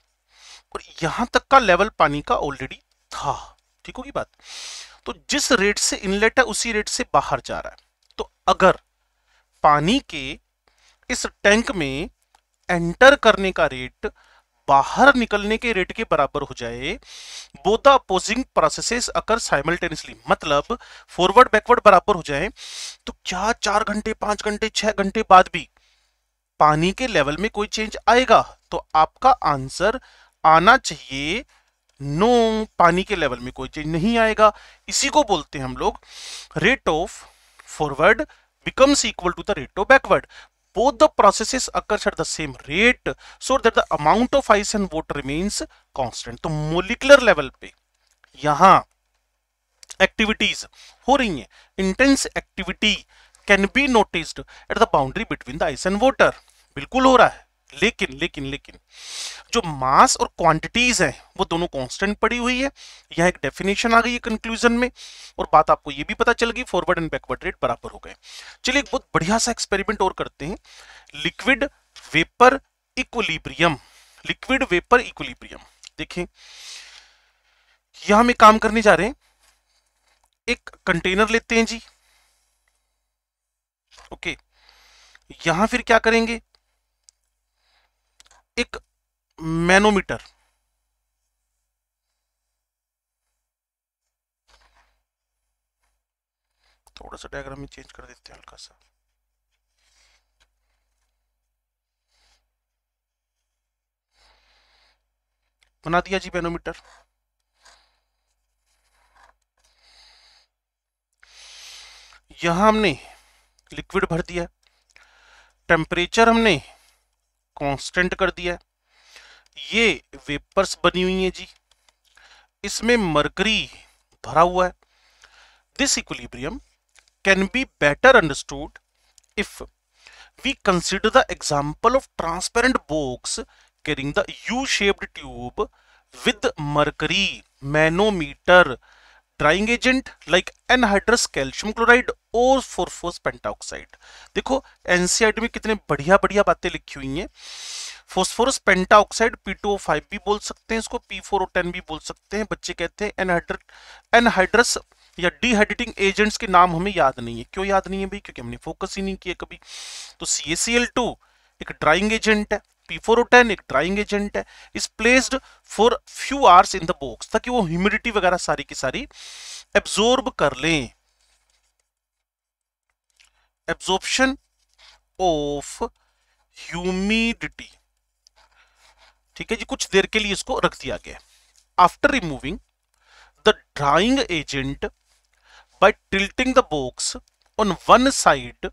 और यहां तक का लेवल पानी का ऑलरेडी था ठीक होगी बात तो जिस रेट से इनलेट है उसी रेट से बाहर जा रहा है तो अगर पानी के इस टैंक में एंटर करने का रेट बाहर निकलने के रेट के बराबर हो जाए बोथ अपोजिंग प्रोसेसेस अगर साइमल्टेनियसली मतलब फॉरवर्ड बैकवर्ड बराबर हो जाए तो क्या चार घंटे पांच घंटे छह घंटे बाद भी पानी के लेवल में कोई चेंज आएगा तो आपका आंसर आना चाहिए नो पानी के लेवल में कोई चेंज नहीं आएगा इसी को बोलते हैं हम लोग rate of forward becomes equal to the rate of backward both the process occur at the same rate so that the amount of ice and water remains constant तो मोलिकुलर लेवल पे यहां एक्टिविटीज हो रही है intense activity can be noticed at the boundary between the ice and water बिल्कुल हो रहा है लेकिन लेकिन लेकिन जो मास और क्वांटिटीज हैं वो दोनों कांस्टेंट पड़ी हुई है यह एक डेफिनेशन आ गई है कंक्लूजन में और बात आपको ये भी पता चल गई फॉरवर्ड एंड बैकवर्ड रेट बराबर हो गए चलिए एक बहुत बढ़िया सा एक्सपेरिमेंट और करते हैं liquid vapour equilibrium liquid vapour equilibrium देखिए यह हम काम करने जा रहे हैं एक कंटेनर लेते हैं जी ओके यहां फिर क्या करेंगे एक मैनोमीटर थोड़ा सा डायग्राम ही चेंज कर देते हैं हल्का सा बना दिया जी मैनोमीटर यहां हमने लिक्विड भर दिया टेम्परेचर हमने कांस्टेंट कर दिया है ये वेपर्स बनी हुई है जी इसमें मरकरी भरा हुआ है this equilibrium can be better understood if we consider the example of transparent box carrying the U shaped tube with mercury manometer drying agent like anhydrous calcium chloride और फोरफोस पेंटाऑक्साइड देखो एनसीआर e में कितने बढ़िया बढ़िया बातें लिखी हुई हैं phosphorus pentoxide P two five भी बोल सकते हैं इसको पी फोर ओ टेन भी बोल सकते हैं बच्चे कहते हैं एनहाइड्र एनहाइड्रस या डिहाइड्रेटिंग एजेंट्स के नाम हमें याद नहीं है क्यों याद नहीं है भाई क्योंकि हमने फोकस ही नहीं किया कभी तो सी एक ड्राइंग एजेंट है टीफोरोटेन एक ड्राइंग एजेंट है is placed for few hours in the box ताकि वो ह्यूमिडिटी वगैरह सारी की सारी एब्जॉर्ब कर लें एब्जॉर्प्शन ऑफ ह्यूमिडिटी ठीक है जी कुछ देर के लिए इसको रख दिया गया after removing the drying agent by tilting the box on one side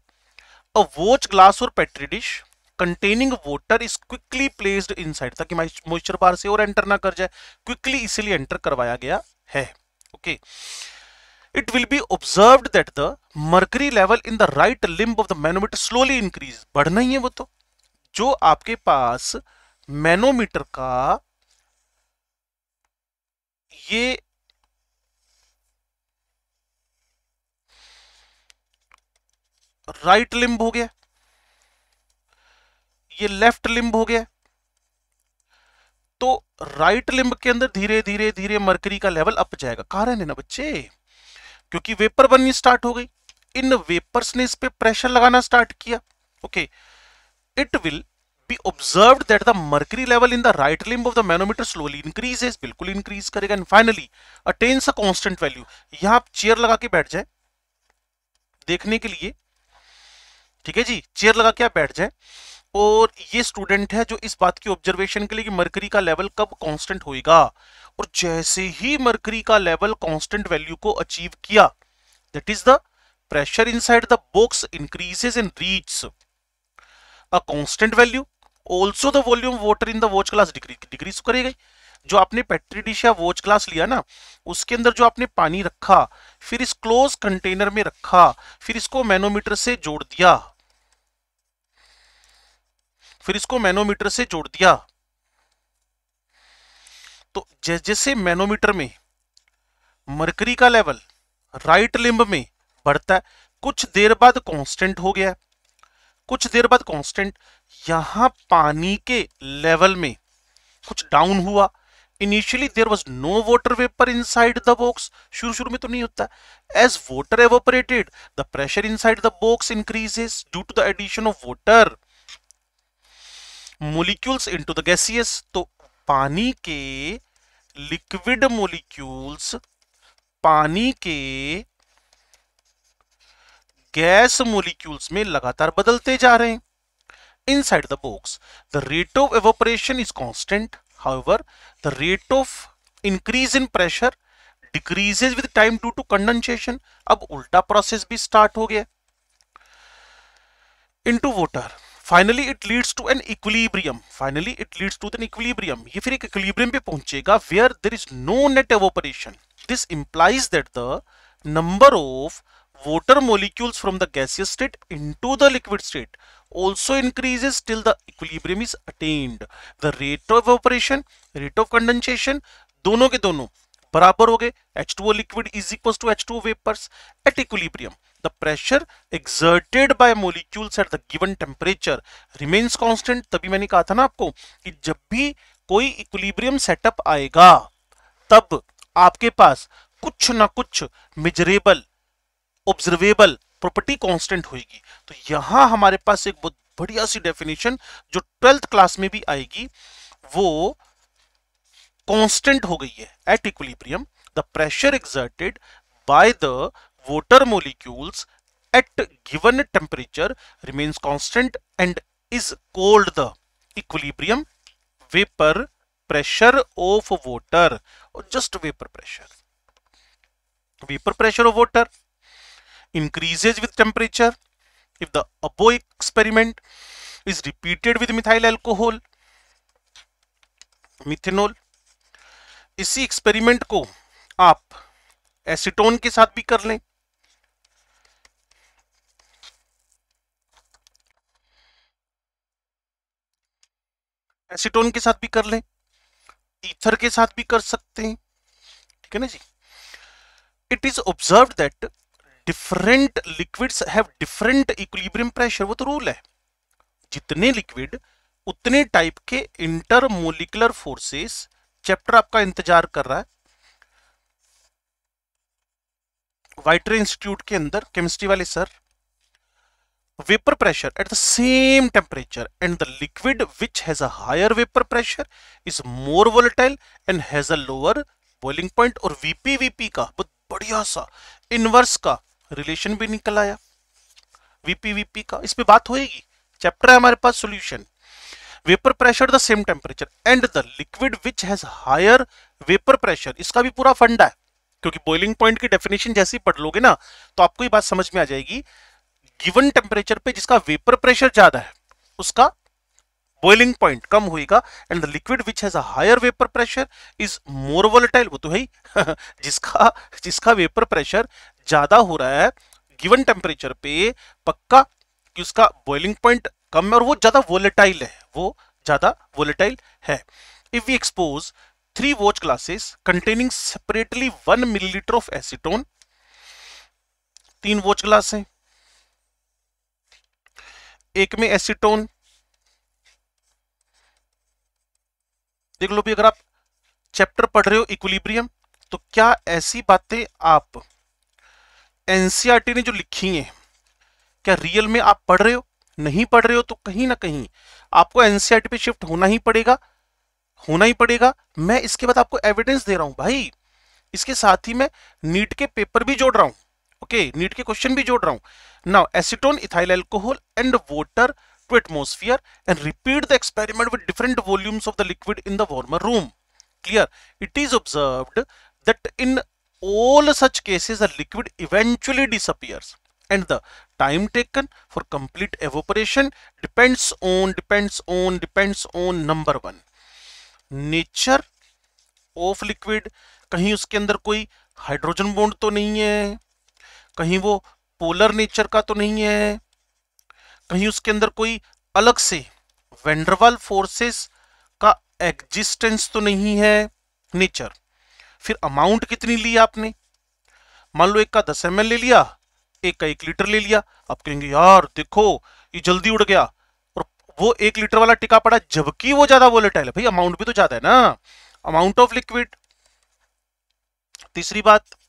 a watch glass और petri dish containing water is quickly placed inside ताकि मॉइस्चर बाहर से और एंटर ना कर जाए क्विकली इसीलिए एंटर करवाया गया है okay it will be observe that the mercury level in the right limb of the manometer slowly increase बढ़ना ही है वो तो जो आपके पास मैनोमीटर का ये राइट लिम्ब हो गया ये लेफ्ट लिंब हो गया तो राइट लिंब के अंदर धीरे धीरे धीरे मरकरी का लेवल अप जाएगा कारण है ना बच्चे क्योंकि वेपर बननी स्टार्ट हो गई इन वेपर्स ने इस पे प्रेशर लगाना स्टार्ट किया okay it will be observe that the mercury level in the right limb of the manometer slowly increases बिल्कुल इंक्रीज करेगा and finally attains a constant value यहां आप चेयर लगा के बैठ जाए देखने के लिए ठीक है जी चेयर लगा के आप बैठ जाए और ये स्टूडेंट है जो इस बात की ऑब्जर्वेशन के लिए कि मरकरी का लेवल कब कांस्टेंट होएगा और जैसे ही मरकरी का लेवल कांस्टेंट वैल्यू को अचीव किया that is the pressure inside the box increases in reach a constant value also the volume water in the watch glass degree decreases करेगा जो आपने पेट्री डिश या वॉच क्लास लिया ना उसके अंदर जो आपने पानी रखा फिर इस क्लोज कंटेनर में रखा फिर इसको मैनोमीटर से जोड़ दिया फिर इसको मैनोमीटर से जोड़ दिया तो जैसे मैनोमीटर में मरकरी का लेवल राइट लिम्ब में बढ़ता है कुछ देर बाद कांस्टेंट हो गया कुछ देर बाद कांस्टेंट यहां पानी के लेवल में कुछ डाउन हुआ initially there was no water vapour inside the box शुरू शुरू में तो नहीं होता as water evaporated the pressure inside the box increases due to the addition of water molecules into the gaseous तो पानी के लिक्विड मोलिक्यूल्स पानी के गैस मोलिक्यूल्स में लगातार बदलते जा रहे हैं inside the box the rate of evaporation is constant however the rate of increase in pressure decreases with time due to condensation अब उल्टा प्रोसेस भी स्टार्ट हो गया into water water finally it leads to an equilibrium finally it leads to an equilibrium ये फिर एक इक्वलीब्रियम पे पहुंचेगा where there is no net evaporation this implies that the number of water molecules from the gaseous state into the liquid state also increases till the equilibrium is attained the rate of evaporation rate of condensation दोनों के दोनों बराबर हो गए H liquid is equal to H vapours at equilibrium the pressure exerted by molecules at the given temperature remains constant तभी मैंने कहा था ना आपको कि जब भी कोई इक्विलिब्रियम सेटअप आएगा तब आपके पास कुछ ना कुछ मेजरेबल ऑब्जर्वेबल प्रॉपर्टी कांस्टेंट होगी तो यहां हमारे पास एक बहुत बढ़िया सी डेफिनेशन जो ट्वेल्थ क्लास में भी आएगी वो कांस्टेंट हो गई है at equilibrium the pressure exerted by the water molecules at given temperature remains constant and is called the equilibrium vapor pressure of water or just vapor pressure vapor pressure of water increases with temperature if the above experiment is repeated with methyl alcohol methanol इसी एक्सपेरिमेंट को आप एसीटोन के साथ भी कर लें एसीटोन के साथ भी कर लें ईथर के साथ भी कर सकते हैं ठीक है ना जी it is observe that different liquids have different equilibrium pressure वो तो रूल है जितने लिक्विड उतने टाइप के इंटरमोलिकुलर फोर्सेस चैप्टर आपका इंतजार कर रहा है वाइटर इंस्टीट्यूट के अंदर केमिस्ट्री वाले sir vapor pressure at the same temperature and the liquid which has a higher vapor pressure is more volatile and has a lower boiling point और VPVP का बहुत बढ़िया सा इनवर्स का रिलेशन भी निकल आया VPVP का इस पे बात होएगी चैप्टर है हमारे पास solution vapour pressure the same temperature and the liquid which has higher vapour pressure इसका भी पूरा फंडा है क्योंकि बॉइलिंग पॉइंट की डेफिनेशन जैसे ही पढ़ लोगे ना तो आपको ये बात समझ में आ जाएगी गिवन टेम्परेचर पे जिसका वेपर प्रेशर ज्यादा है उसका बॉइलिंग पॉइंट कम होगा and the liquid which has higher vapour pressure is more volatile वो तो है जिसका जिसका वेपर प्रेशर ज्यादा हो रहा है गिवन टेम्परेचर पे पक्का कि उसका बॉइलिंग पॉइंट कम है और वो ज्यादा वोलेटाइल है वो ज्यादा वोलेटाइल है if we expose three watch glasses containing separately one millilitre of acetone तीन वॉच ग्लास हैं एक में एसीटोन देख लो भी अगर आप चैप्टर पढ़ रहे हो इक्विलिब्रियम तो क्या ऐसी बातें आप एनसीआरटी e ने जो लिखी हैं क्या रियल में आप पढ़ रहे हो नहीं पढ़ रहे हो तो कहीं ना कहीं आपको एनसीआरटी e पे शिफ्ट होना ही पड़ेगा होना ही पड़ेगा मैं इसके बाद आपको एविडेंस दे रहा हूं भाई इसके साथ ही मैं नीट के पेपर भी जोड़ रहा हूं ओके नीट के क्वेश्चन भी जोड़ रहा हूं Now acetone, ethyl alcohol and water to atmosphere and repeat the experiment with different volumes of the liquid in the warmer room. Clear? It is observed that in all such cases the liquid eventually disappears and the time taken for complete evaporation depends on depends on depends on number one nature of liquid कहीं उसके अंदर कोई हाइड्रोजन बॉन्ड तो नहीं है कहीं वो पोलर नेचर का तो नहीं है कहीं उसके अंदर कोई अलग से वेंडरवाल फोर्सेस का एग्जिस्टेंस तो नहीं है नेचर फिर अमाउंट कितनी ली आपने मान लो एक का दस एम ले लिया एक का एक लीटर ले लिया आप कहेंगे यार देखो ये जल्दी उड़ गया और वो एक लीटर वाला टिका पड़ा जबकि वो ज्यादा वोलेटाइल है भाई अमाउंट भी तो ज्यादा है ना अमाउंट ऑफ लिक्विड तीसरी बात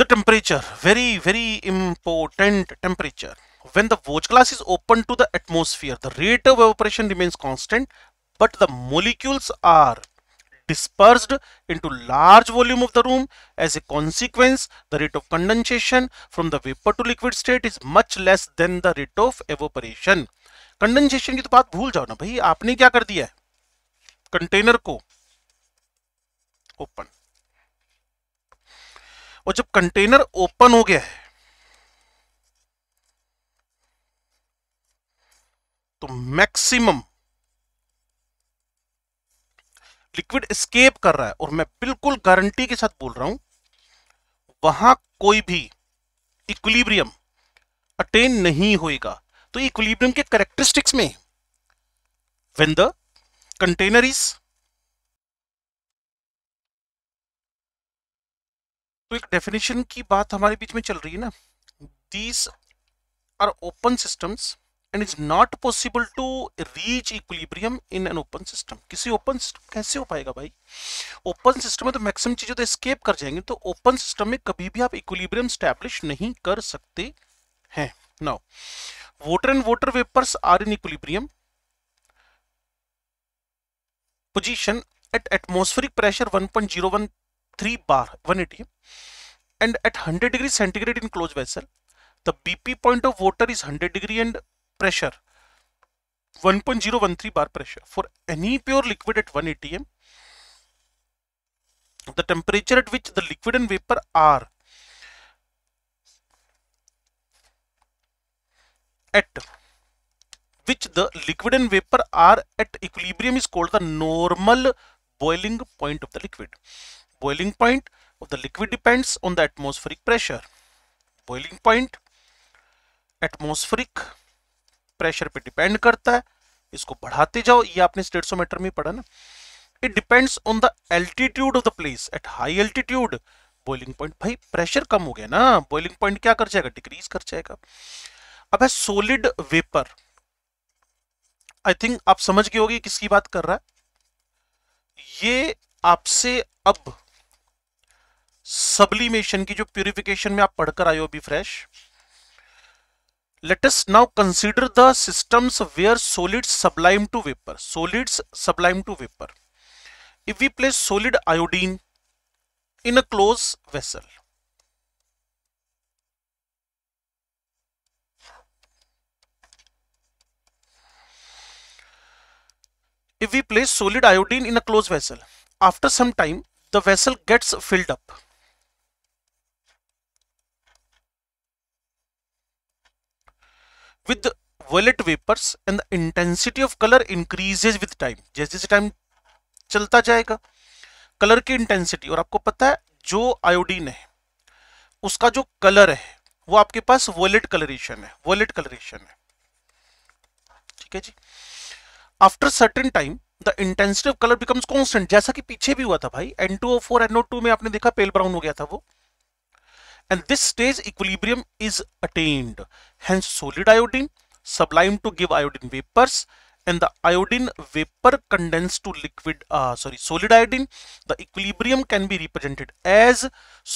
the temperature very very important temperature when the Voge glass is open to the atmosphere the rate of evaporation remains constant but the molecules are dispersed into large volume of the room as a consequence the rate of condensation from the vapor to liquid state is much less than the rate of evaporation condensation की तो बात भूल जाओ ना भाई आपने क्या कर दिया है कंटेनर को ओपन और जब कंटेनर ओपन हो गया है तो मैक्सिमम लिक्विड स्केप कर रहा है और मैं बिल्कुल गारंटी के साथ बोल रहा हूं वहां कोई भी इक्विलिब्रियम अटेन नहीं होएगा तो इक्विलिब्रियम के करेक्टरिस्टिक्स में when द कंटेनर इज तो एक डेफिनेशन की बात हमारे बीच में चल रही है ना these are open systems and is not possible to reach equilibrium in an open system किसी ओपन सिस्टम कैसे हो पाएगा भाई ओपन सिस्टम में तो मैक्सिमम चीजें तो स्केप कर जाएंगे तो ओपन सिस्टम में कभी भी आप इक्विलिब्रियम स्टैब्लिश नहीं कर सकते हैं now water are in vapors position at equilibrium pressure one point zero 1.01 3 bar 180 and at 100 degree centigrade in closed vessel the bp point of water is 100 degree and pressure 1.013 bar pressure for any pure liquid at 1 atm the temperature at which the liquid and vapor are at which the liquid and vapor are at equilibrium is called the normal boiling point of the liquid Boiling point of the liquid depends on the atmospheric pressure. Boiling point atmospheric pressure पे डिपेंड करता है इसको बढ़ाते जाओ ये आपने स्टेट्सोमीटर में पढ़ा ना it depends on the altitude of the place at high altitude boiling point भाई प्रेशर कम हो गया ना बॉइलिंग पॉइंट क्या कर जाएगा डिक्रीज कर जाएगा अब है सोलिड वेपर आई थिंक आप समझ गए होगी किसकी बात कर रहा है ये आपसे अब सबलीमेशन की जो प्यूरिफिकेशन में आप पढ़कर आयो अभी fresh let's now consider the systems where solid sublime to vapour solid sublime to vapour if we place solid iodine in a close vessel if we place solid iodine in a closed vessel after some time the vessel gets filled up with violet vapors and the intensity of color increases with time जैसे जैसे time चलता जाएगा कलर की इंटेंसिटी और आपको पता है जो आयोडीन है उसका जो कलर है वो आपके पास वोलेट कलरेशन है वोलेट कलरेशन है ठीक है जी after certain time the intensity of colour becomes constant जैसा कि पीछे भी हुआ था भाई N2O4 NO2 में आपने देखा पेल ब्राउन हो गया था वो and this stage equilibrium is attained hence solid iodine sublime to give iodine vapors and the iodine vapor condense to liquid uh, sorry solid iodine the equilibrium can be represented as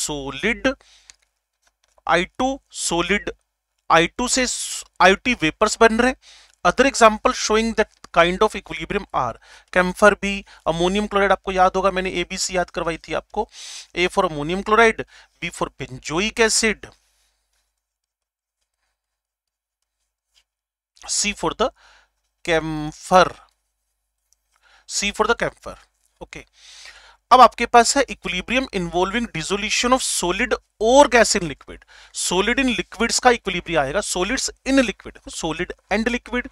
solid i2 solid i2 से iot vapors वेपर्स बन रहे हैं other example showing that kind of equilibrium are camphor भी अमोनियम क्लोराइड आपको याद होगा मैंने ए बी सी याद करवाई थी आपको A for ammonium chloride B for benzoic acid C for the camphor C for the camphor okay okay. अब आपके पास है equilibrium involving dissolution of solid और gas in liquid solid in liquids का इक्विलिब्रियम आएगा solids in liquid solid and liquid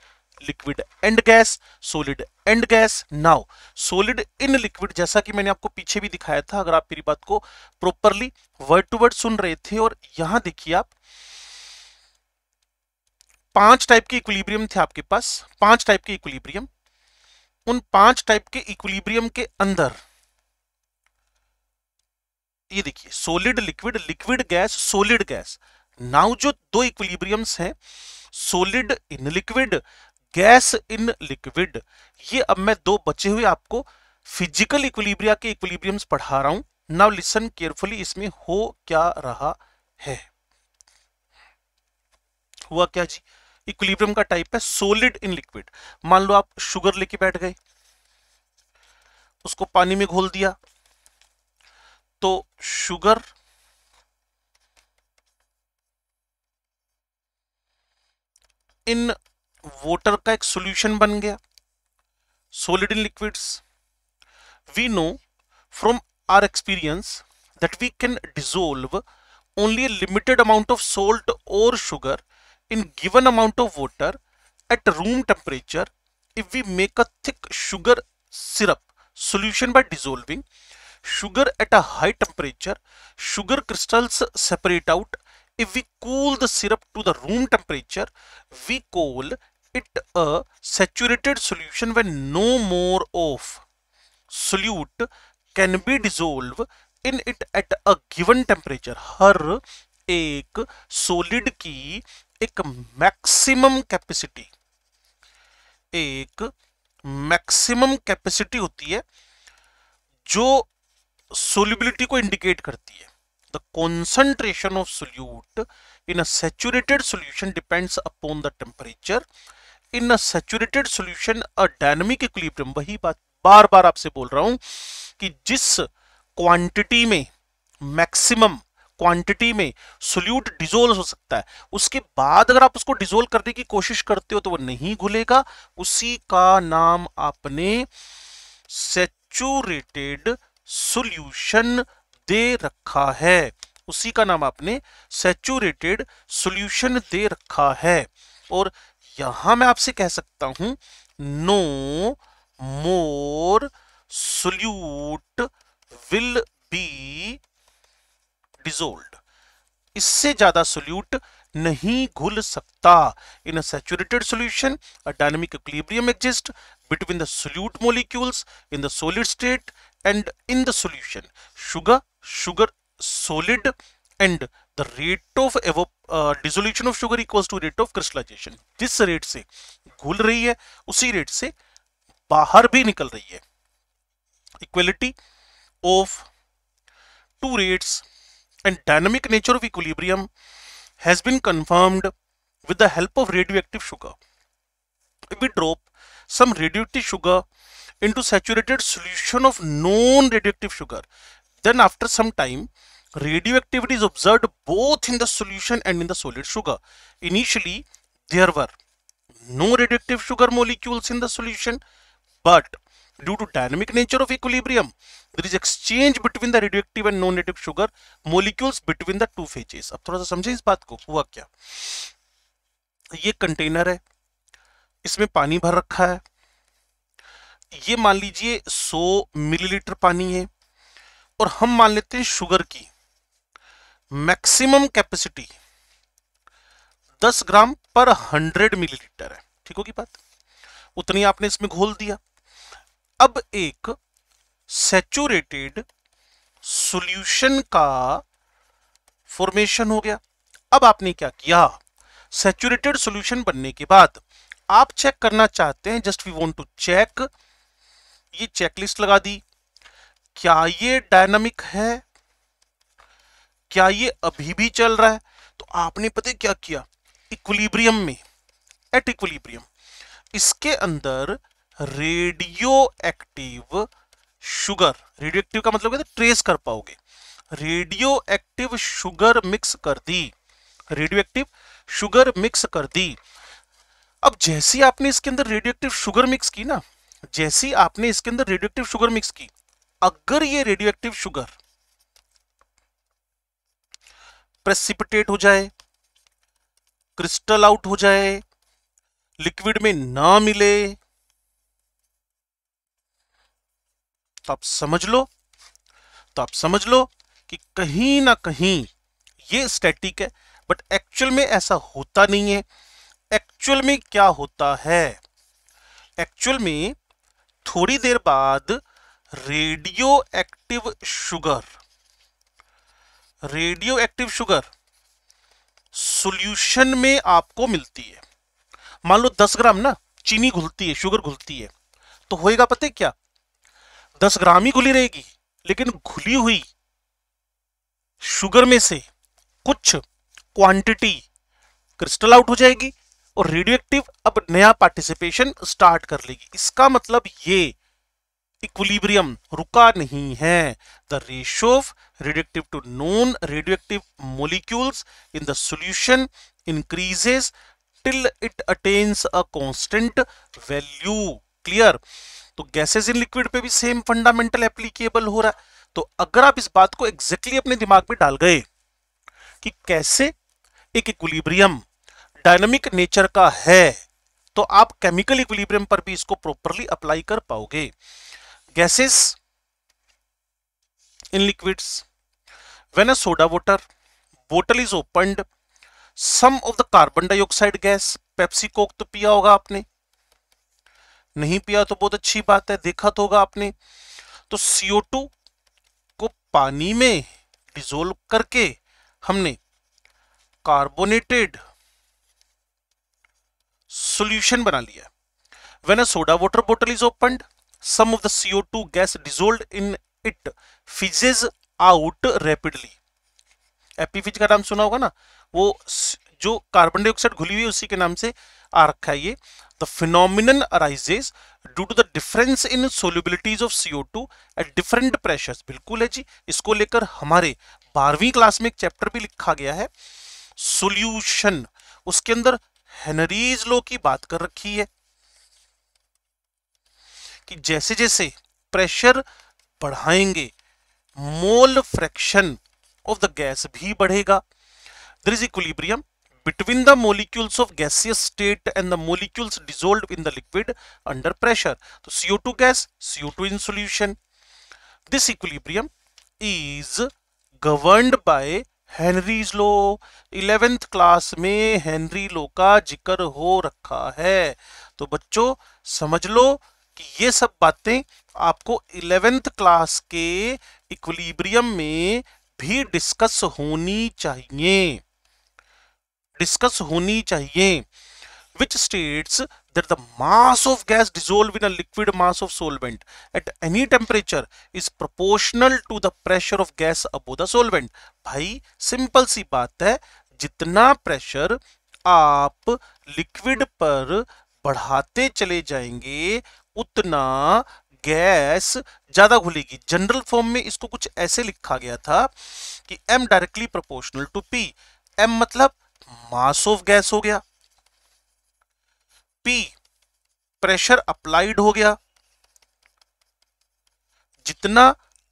liquid and gas solid and gas now solid in liquid जैसा कि मैंने आपको पीछे भी दिखाया था अगर आप मेरी बात को प्रॉपरली वर्ड टू वर्ड सुन रहे थे और यहां देखिए आप पांच टाइप के इक्विलिब्रियम थे आपके पास पांच टाइप के इक्विलिब्रियम उन पांच टाइप के इक्विलिब्रियम के अंदर ये देखिए solid liquid liquid gas solid gas now जो दो इक्विलिब्रियम्स हैं solid in liquid gas in liquid ये अब मैं दो बचे हुए आपको फिजिकल इक्विलिब्रिया के इक्विलिब्रियम्स पढ़ा रहा हूं नाउ लिसन केयरफुली इसमें हो क्या रहा है हुआ क्या जी इक्विलिब्रियम का टाइप है सोलिड इन लिक्विड मान लो आप शुगर लेके बैठ गए उसको पानी में घोल दिया तो शुगर इन वाटर का एक सोल्यूशन बन गया solid in liquids we know from our experience that we can dissolve only limited amount of salt और sugar in given amount of water at room temperature if we make a thick sugar syrup solution by dissolving sugar at a high temperature, sugar crystals separate out. If we cool the syrup to the room temperature, we call it a saturated solution when no more of solute can be dissolved in it at a given temperature. हर एक solid की एक maximum capacity एक मैक्सिमम कैपेसिटी होती है जो सोल्यूबिलिटी को इंडिकेट करती है the concentration of solute in a saturated solution depends upon the temperature in a saturated solution a dynamic equilibrium वही बात बार बार आपसे बोल रहा हूं कि जिस क्वांटिटी में मैक्सिमम क्वांटिटी में सोल्यूट डिजोल्व हो सकता है उसके बाद अगर आप उसको डिजोल्व करने की कोशिश करते हो तो वो नहीं घुलेगा उसी का नाम आपने सेचुरेटेड सॉल्यूशन दे रखा है उसी का नाम आपने सेचूरेटेड सॉल्यूशन दे रखा है और यहां मैं आपसे कह सकता हूं no more solute will be dissolved इससे ज्यादा सोल्यूट नहीं घुल सकता in saturated solution a dynamic equilibrium exist between the solute molecules in the solid state and in the solution sugar sugar solid and the rate of uh, dissolution of sugar equals to rate of crystallization this rate se ghul rahi hai usi rate se bahar bhi nikal rahi hai equality of two rates and dynamic nature of equilibrium has been confirmed with the help of radioactive sugar if we drop some radioactive sugar into saturated solution of known radioactive sugar. Then after some time, radioactivity is observed both in the solution and in the solid sugar. Initially, there were no radioactive sugar molecules in the solution, but due to dynamic nature of equilibrium, there is exchange between the radioactive and non-radioactive sugar molecules between the two phases. ab thoda sa samjhe is baat ko hua kya ye container hai isme pani bhar rakha hai ये मान लीजिए 100 मिलीलीटर पानी है और हम मान लेते हैं शुगर की मैक्सिमम कैपेसिटी 10 ग्राम पर 100 मिलीलीटर है ठीक होगी बात उतनी आपने इसमें घोल दिया अब एक सेचुरेटेड सॉल्यूशन का फॉर्मेशन हो गया अब आपने क्या किया सेचुरेटेड सॉल्यूशन बनने के बाद आप चेक करना चाहते हैं just we want to check ये चेकलिस्ट लगा दी क्या ये डायनामिक है क्या ये अभी भी चल रहा है तो आपने पता है क्या किया इक्विलिब्रियम में एट इक्विलिब्रियम इसके अंदर radioactive sugar radioactive का मतलब कहते ट्रेस कर पाओगे रेडियो एक्टिव शुगर मिक्स कर दी रेडियो एक्टिव शुगर मिक्स कर दी अब जैसे आपने इसके अंदर रेडियो एक्टिव शुगर मिक्स की ना जैसी आपने इसके अंदर रेडियोक्टिव शुगर मिक्स की अगर ये रेडियोक्टिव शुगर प्रेसिपिटेट हो जाए क्रिस्टल आउट हो जाए लिक्विड में ना मिले तो आप समझ लो तो आप समझ लो कि कहीं ना कहीं ये स्टैटिक है बट एक्चुअल में ऐसा होता नहीं है एक्चुअल में क्या होता है एक्चुअल में थोड़ी देर बाद radioactive sugar radioactive sugar solution में आपको मिलती है मान लो 10 ग्राम ना चीनी घुलती है शुगर घुलती है तो होएगा पता है क्या 10 ग्राम ही घुली रहेगी लेकिन घुली हुई शुगर में से कुछ क्वांटिटी क्रिस्टल आउट हो जाएगी और रेडियोएक्टिव अब नया पार्टिसिपेशन स्टार्ट कर लेगी इसका मतलब ये इक्विलिब्रियम रुका नहीं है the ratio of radioactive to non radioactive molecules in the solution increases till it attains a constant value clear तो गैसेज इन लिक्विड पे भी सेम फंडामेंटल एप्लीकेबल हो रहा है तो अगर आप इस बात को एग्जैक्टली exactly अपने दिमाग में डाल गए कि कैसे एक इक्विलिब्रियम डायनामिक नेचर का है तो आप केमिकल इक्विलिब्रियम पर भी इसको प्रॉपरली अप्लाई कर पाओगे gases in liquids when a soda water bottle is opened some of the carbon dioxide gas Pepsi Coke तो पिया होगा आपने नहीं पिया तो बहुत अच्छी बात है देखा तो होगा आपने तो CO2 को पानी में डिजोल्व करके हमने कार्बोनेटेड solution बना लिया a soda soda bottle is is some of the CO two gas dissolved in it fizzes out rapidly एपीफिज का नाम सुना होगा ना वो जो कार्बन डाइऑक्साइड घुली हुई है उसी के नाम से आ रखा है ये the phenomenon arises due to the difference in solubilities of CO two at different pressure बिल्कुल है जी इसको लेकर हमारे बारहवीं क्लास में एक चैप्टर भी लिखा गया है सोल्यूशन उसके अंदर हेनरीज लो की बात कर रखी है कि जैसे जैसे प्रेशर बढ़ाएंगे mole fraction of the gas भी बढ़ेगा there is equilibrium between the molecules of gaseous state and the molecules dissolve in the liquid under pressure तो CO2 gas CO2 two in solution this equilibrium is govern by Henry's law eleventh class में हेनरी लो का जिक्र हो रखा है तो बच्चों समझ लो कि ये सब बातें आपको इलेवेंथ क्लास के इक्विलिब्रियम में भी डिस्कस होनी चाहिए डिस्कस होनी चाहिए which states that the mass of gas dissolved in a liquid mass of solvent at any temperature is proportional to the pressure of gas above the solvent bhai simple si baat hai jitna pressure aap liquid par badhate chale jayenge utna gas ज्यादा घुलेगी जनरल फॉर्म में इसको कुछ ऐसे लिखा गया था कि m directly proportional to p m मतलब मास ऑफ गैस हो गया पी प्रेशर अप्लाइड हो गया जितना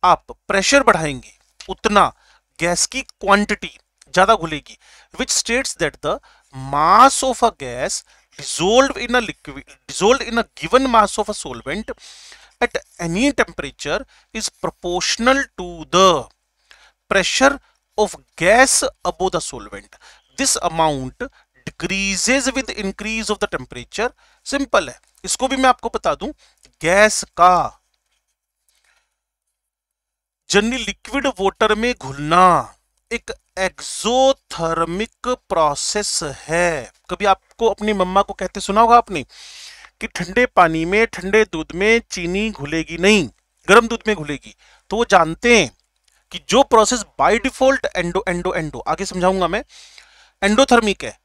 आप प्रेशर बढ़ाएंगे उतना गैस की क्वांटिटी ज्यादा घुलेगी which state that the mass of a gas dissolve in a liquid dissolve in a given mass of a solvent at any temperature is proportional to the pressure of gas above the solvent this amount decreases with increase of the temperature simple है इसको भी मैं आपको बता दूं गैस का जनरली लिक्विड वॉटर में घुलना एक एक्सोथर्मिक प्रोसेस है कभी आपको अपनी मम्मा को कहते सुना होगा आपने कि ठंडे पानी में ठंडे दूध में चीनी घुलेगी नहीं गर्म दूध में घुलेगी तो वो जानते हैं कि जो process by default endo endo endo आगे समझाऊंगा मैं एंडोथर्मिक है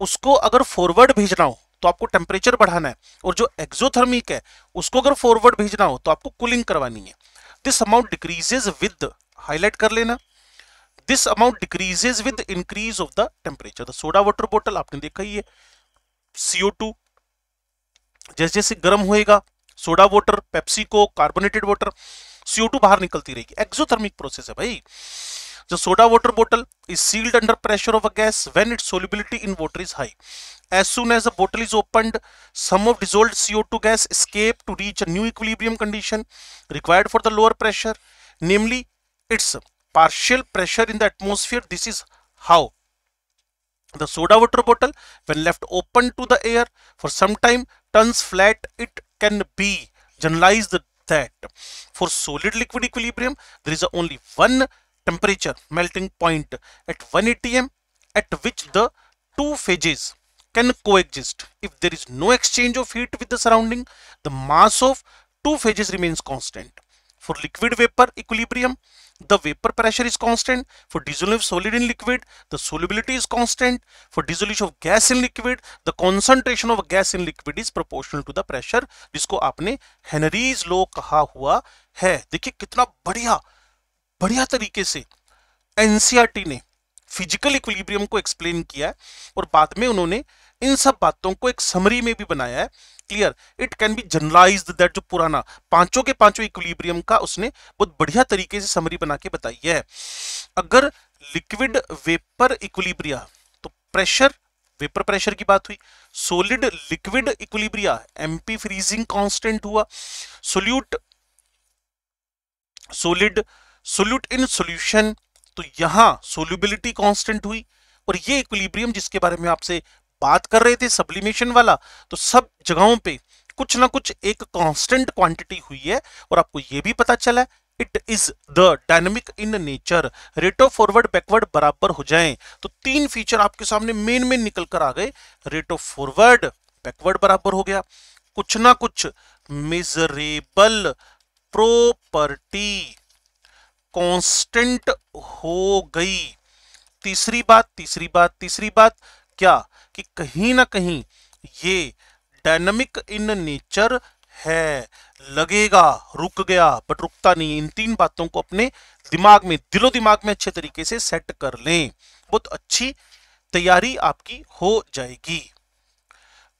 उसको अगर फॉरवर्ड भेजना हो तो आपको टेम्परेचर बढ़ाना है और जो एक्सोथर्मिक है उसको अगर फॉरवर्ड भेजना हो तो आपको कूलिंग करवानी है this amount decreases with highlight कर लेना this amount decreases with increase of the temperature soda water bottle आपने देखा ही है सीओ टू जैसे जैसे गर्म होएगा सोडा वाटर पेप्सी को कार्बोनेटेड वाटर सीओ टू बाहर निकलती रहेगी एक्सोथर्मिक प्रोसेस है भाई The soda water bottle is sealed under pressure of a gas when its solubility in water is high. As soon as the bottle is opened, some of dissolved CO2 gas escape to reach a new equilibrium condition required for the lower pressure, namely its partial pressure in the atmosphere. This is how the soda water bottle, when left open to the air for some time, turns flat. It can be generalized that for solid liquid equilibrium, there is only one temperature melting point at 180 m at which the two phases can coexist. If there is no exchange of heat with the surrounding, the mass of two phases remains constant. For liquid vapor equilibrium, the vapor pressure is constant. For dissolution of solid in liquid, the solubility is constant. For dissolution of gas in liquid, the concentration of gas in liquid is proportional to the pressure, जिसको आपने हेनरीज लो कहा हुआ है देखिए कितना बढ़िया बढ़िया तरीके से एनसीआरटी ने फिजिकल इक्विलिब्रियम को एक्सप्लेन किया है और बाद में उन्होंने इन सब बातों को एक समरी में भी बनाया है clear it can be generalise that जो पुराना पांचों के पांचों इक्विलिब्रियम का उसने बहुत बढ़िया तरीके से समरी बना के बताई है अगर लिक्विड वेपर इक्विलिब्रिया तो प्रेशर वेपर प्रेशर की बात हुई solid liquid equilibria MP freezing constant हुआ solute solid solute in solution तो यहां सोल्यूबिलिटी कॉन्स्टेंट हुई और ये इक्विलिब्रियम जिसके बारे में आपसे बात कर रहे थे सब्लिमेशन वाला तो सब जगहों पे कुछ ना कुछ एक कांस्टेंट क्वांटिटी हुई है और आपको ये भी पता चला है it is the dynamic in nature rate of forward backward बराबर हो जाए तो तीन फीचर आपके सामने मेन मेन निकल कर आ गए रेट ऑफ फॉरवर्ड बैकवर्ड बराबर हो गया कुछ ना कुछ मेजरेबल प्रॉपर्टी कांस्टेंट हो गई तीसरी बात तीसरी बात तीसरी बात क्या कि कहीं ना कहीं ये डायनामिक इन नेचर है लगेगा रुक गया बट रुकता नहीं इन तीन बातों को अपने दिमाग में दिलो दिमाग में अच्छे तरीके से सेट कर लें बहुत अच्छी तैयारी आपकी हो जाएगी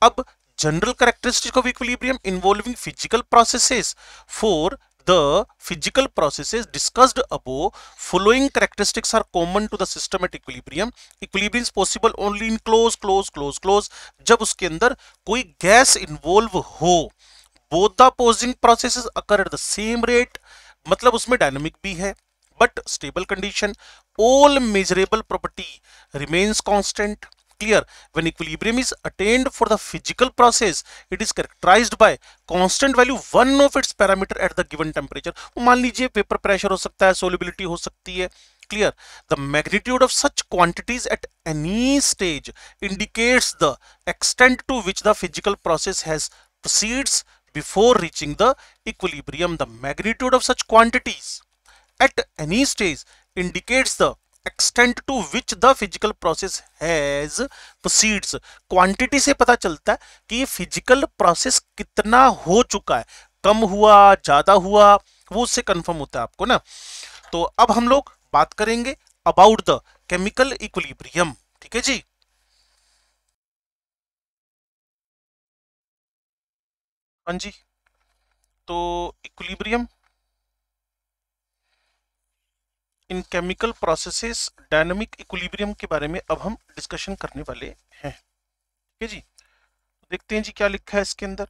अब general characteristic of equilibrium involving physical processes for the physical processes discussed above following characteristics are common to the system at equilibrium equilibrium is possible only in close close close close jab uske andar koi gas involve ho both the opposing processes occur at the same rate मतलब उसमें डायनामिक भी है but stable condition all measurable property remains constant clear when equilibrium is attained for the physical process it is characterized by constant value one of its parameter at the given temperature मान लीजिए vapor pressure हो सकता है solubility हो सकती है clear the magnitude of such quantities at any stage indicates the extent to which the physical process has proceeds before reaching the equilibrium the magnitude of such quantities at any stage indicates the extent to which the physical process has proceeds quantity से पता चलता है कि ये फिजिकल प्रोसेस कितना हो चुका है कम हुआ ज़्यादा हुआ वो उससे कंफर्म होता है आपको ना तो अब हम लोग बात करेंगे अबाउट द केमिकल इक्विलिब्रियम ठीक है जी हाँ जी तो equilibrium in chemical processes dynamic equilibrium के बारे में अब हम डिस्कशन करने वाले हैं ठीक है जी तो देखते हैं जी क्या लिखा है इसके अंदर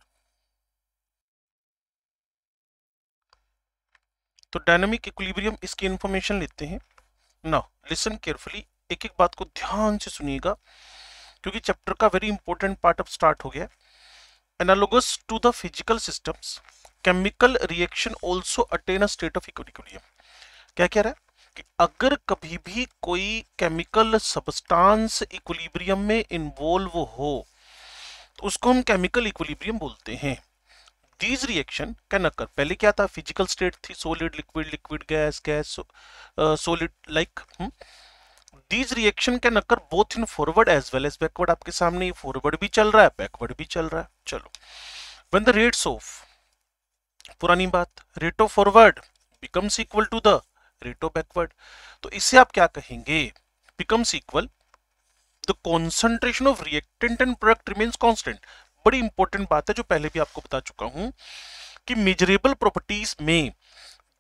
तो डायनामिक इक्विलिब्रियम इसकी इंफॉर्मेशन लेते हैं ना लिसन केयरफुली एक एक बात को ध्यान से सुनिएगा क्योंकि चैप्टर का वेरी इंपॉर्टेंट पार्ट अब स्टार्ट हो गया analogous to the physical systems chemical reaction also attain a state of equilibrium क्या कह रहा है कि अगर कभी भी कोई केमिकल सबस्टांस इक्विलिब्रियम में इन्वॉल्व हो तो उसको हम केमिकल इक्विलिब्रियम बोलते हैं दीज रिएक्शन कैन अकर पहले क्या था फिजिकल स्टेट थी solid liquid liquid gas gas solid like these reaction can occur both in forward as well as backward आपके सामने फॉरवर्ड भी चल रहा है बैकवर्ड भी चल रहा है चलो वेन द रेट्स ऑफ पुरानी बात rate of forward becomes equal to the rate of backward तो इसे आप क्या कहेंगे becomes equal the concentration of reactant and product remains constant बड़ी इंपॉर्टेंट बात है जो पहले भी आपको बता चुका हूं कि मेजरेबल प्रॉपर्टीज में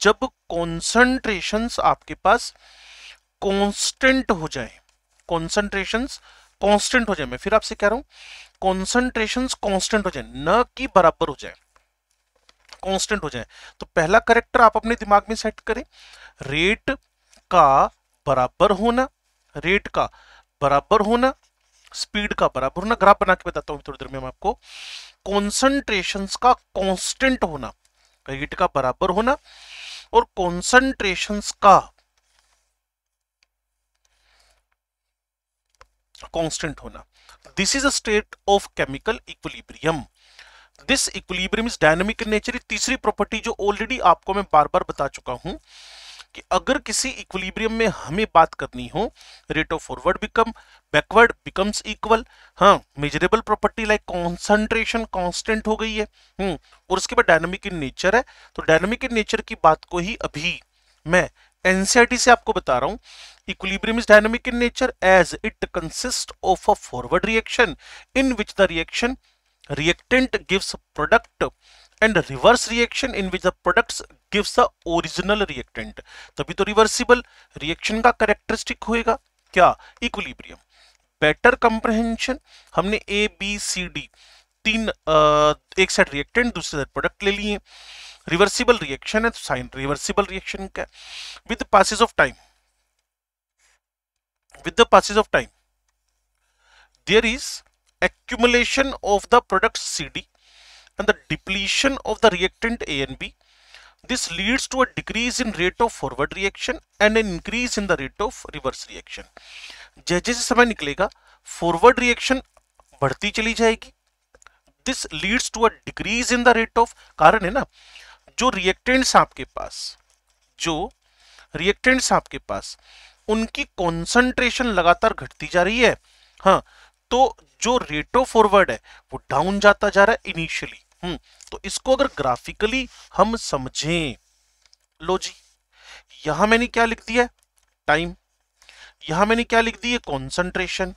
जब कॉन्सेंट्रेशन आपके पास कॉन्स्टेंट हो जाए कॉन्सेंट्रेशन कॉन्स्टेंट हो जाए मैं फिर आपसे कह रहा हूं कॉन्सेंट्रेशन कॉन्स्टेंट हो जाए न कि बराबर हो जाए कांस्टेंट हो जाए तो पहला करेक्टर आप अपने दिमाग में सेट करें रेट का बराबर होना रेट का बराबर होना स्पीड का बराबर होना ग्राफ बना के बताता हूँ थोड़ी देर में मैं आपको कॉन्सेंट्रेशन का कॉन्स्टेंट होना रेट का बराबर होना और कॉन्सेंट्रेशन का कांस्टेंट होना this is a state of chemical equilibrium this equilibrium is dynamic in nature तीसरी प्रॉपर्टी जो ऑलरेडी आपको मैं बार बार बता चुका हूं कि अगर किसी इक्विलिब्रियम में हमें बात करनी हो rate of forward become backward becomes equal हाँ measurable property like concentration constant हो गई है हम्म और उसके बाद डायनेमिक इन नेचर है तो डायनेमिक इन नेचर की बात को ही अभी मैं एनसीआरटी e से आपको बता रहा हूं equilibrium is dynamic in nature as it consist of a forward reaction in which the reaction reactant gives product and reverse reaction in which the products gives the original reactant तभी तो reversible reaction का characteristic होएगा क्या equilibrium better comprehension हमने A B C D तीन एक सेट रिएक्टेंट दूसरे सेट प्रोडक्ट ले लिए रिवर्सिबल रिएक्शन है तो साइन रिवर्सिबल रिएक्शन क्या with passes of time with the passage of time there is accumulation of the product CD and the depletion of the reactant A and B. This leads to a decrease in rate of forward reaction and an increase in the rate of reverse reaction. jaise जैसे समय निकलेगा फॉरवर्ड रिएक्शन बढ़ती चली जाएगी this leads to a decrease in the rate of कारण है ना जो रिएक्टेंट्स आपके पास जो रिएक्टेंट्स आपके पास उनकी कॉन्सेंट्रेशन लगातार घटती जा रही है हाँ तो जो रेट ऑफ फॉरवर्ड है वो डाउन जाता जा रहा है इनिशियली हम्म तो इसको अगर ग्राफिकली हम समझें लो जी यहां मैंने क्या लिख दिया टाइम यहां मैंने क्या लिख दिया कॉन्सेंट्रेशन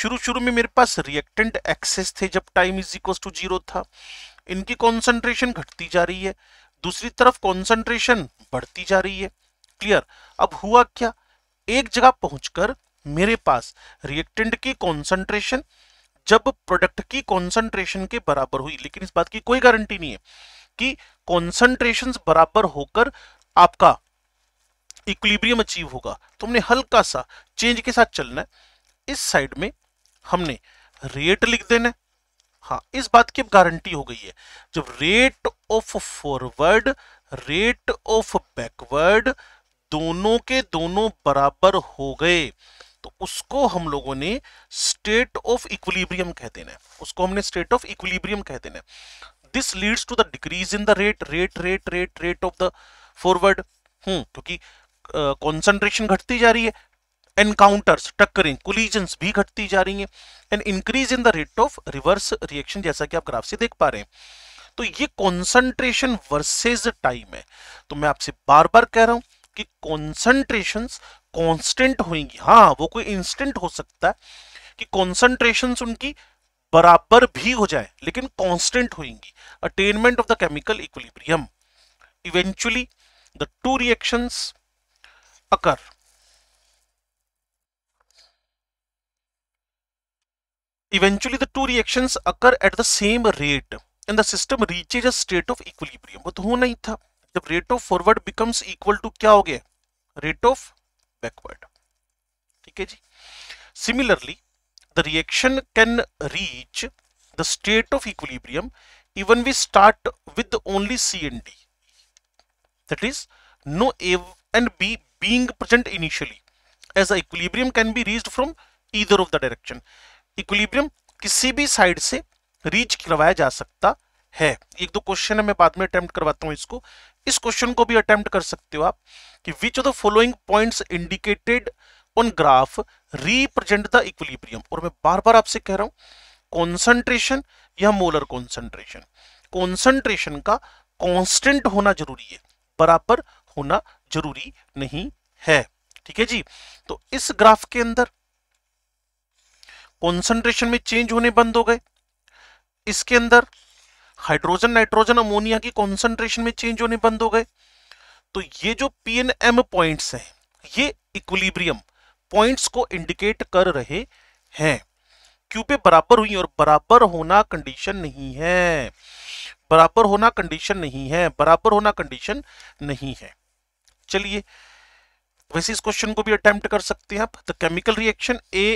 शुरू शुरू में मेरे पास रिएक्टेंट एक्सेस थे जब time is equal to zero था इनकी कॉन्सेंट्रेशन घटती जा रही है दूसरी तरफ कॉन्सेंट्रेशन बढ़ती जा रही है क्लियर अब हुआ क्या एक जगह पहुंचकर मेरे पास रिएक्टेंट की कॉन्सेंट्रेशन जब प्रोडक्ट की कॉन्सेंट्रेशन के बराबर हुई लेकिन इस बात की कोई गारंटी नहीं है कि कॉन्सेंट्रेशन बराबर होकर आपका इक्विलिब्रियम अचीव होगा तो हमने हल्का सा चेंज के साथ चलना है इस साइड में हमने रेट लिख देना है हाँ इस बात की अब गारंटी हो गई है जब rate of forward rate of backward दोनों के दोनों बराबर हो गए तो उसको हम लोगों ने स्टेट ऑफ इक्विलिब्रियम कह देना है उसको हमने स्टेट ऑफ इक्विलिब्रियम कह देना है this leads to the decrease in the rate rate rate rate rate of the forward hmm क्योंकि कॉन्सेंट्रेशन घटती जा रही है एनकाउंटर्स टक्करिंग कोलिजन्स भी घटती जा रही हैं and increase in the rate of reverse reaction जैसा कि आप ग्राफ से देख पा रहे हैं तो ये कॉन्सेंट्रेशन वर्सेज टाइम है तो मैं आपसे बार बार कह रहा हूं कि कॉन्सेंट्रेशन कांस्टेंट होंगी हाँ वो कोई इंस्टेंट हो सकता है कि कॉन्सेंट्रेशन उनकी बराबर भी हो जाए लेकिन कांस्टेंट होंगी attainment of the chemical equilibrium eventually the two reactions occur eventually the two reactions occur at the same rate and the system reaches a state of equilibrium वो तो होना ही था जब rate of forward becomes equal to क्या हो गया rate of backward ठीक है जी similarly the reaction can reach the state of equilibrium even we start with only C and D that is no A and B being present initially as the equilibrium can be reached from either of the direction equilibrium किसी भी साइड से रीच करवाया जा सकता है एक दो क्वेश्चन है मैं बाद में अटेम्प्ट करवाता हूँ इसको इस क्वेश्चन को भी अटेम्प्ट कर सकते हो आप कि which of the following points indicated on graph represent the equilibrium और मैं बार बार आपसे कह रहा हूं कॉन्सेंट्रेशन या मोलर कॉन्सेंट्रेशन कॉन्सेंट्रेशन का कॉन्स्टेंट होना जरूरी है बराबर होना जरूरी नहीं है ठीक है जी तो इस ग्राफ के अंदर कॉन्सेंट्रेशन में चेंज होने बंद हो गए इसके अंदर हाइड्रोजन नाइट्रोजन अमोनिया की कॉन्सेंट्रेशन में चेंज होने बंद हो गए तो ये जो पी एन एम पॉइंट्स हैं ये इक्विलिब्रियम पॉइंट्स को इंडिकेट कर रहे हैं क्यू पे बराबर हुई और बराबर होना कंडीशन नहीं है बराबर होना कंडीशन नहीं है बराबर होना कंडीशन नहीं है चलिए वैसे इस क्वेश्चन को भी अटेम्प्ट कर सकते हैं आप the chemical reaction A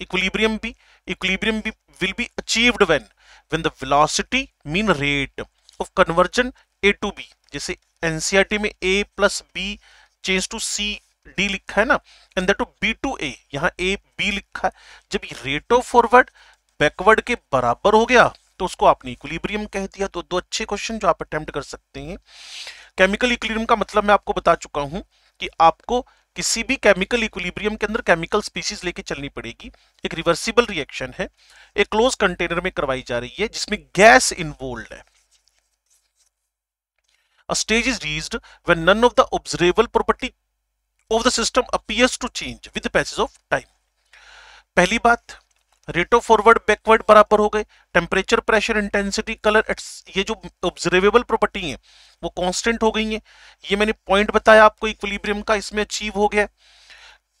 equilibrium B equilibrium B will be achieved when when the velocity mean rate of conversion a to b जैसे एनसीआरटी e में a plus B change to C D लिखा है ना and that to B to A यहाँ ए बी लिखा है जब रेट ऑफ फॉरवर्ड बैकवर्ड के बराबर हो गया तो उसको आपने इक्विलिब्रियम कह दिया तो दो अच्छे क्वेश्चन जो आप अटेम्प्ट कर सकते हैं केमिकल इक्विलिब्रियम का मतलब मैं आपको बता चुका हूं कि आपको किसी भी केमिकल इक्विलिब्रियम के अंदर केमिकल स्पीसीज लेके चलनी पड़ेगी एक रिवर्सिबल रिएक्शन है एक क्लोज कंटेनर में करवाई जा रही है जिसमें गैस इन्वॉल्व है stage is reached when none of the observable property of the system appears to change with of time पहली बात रेट ऑफ फॉरवर्ड बैकवर्ड बराबर हो गए टेम्परेचर प्रेशर इंटेंसिटी कलर ये जो ऑब्जर्वेबल प्रॉपर्टी है वो कांस्टेंट हो गई है ये मैंने पॉइंट बताया आपको इक्विलिब्रियम का इसमें अचीव हो गया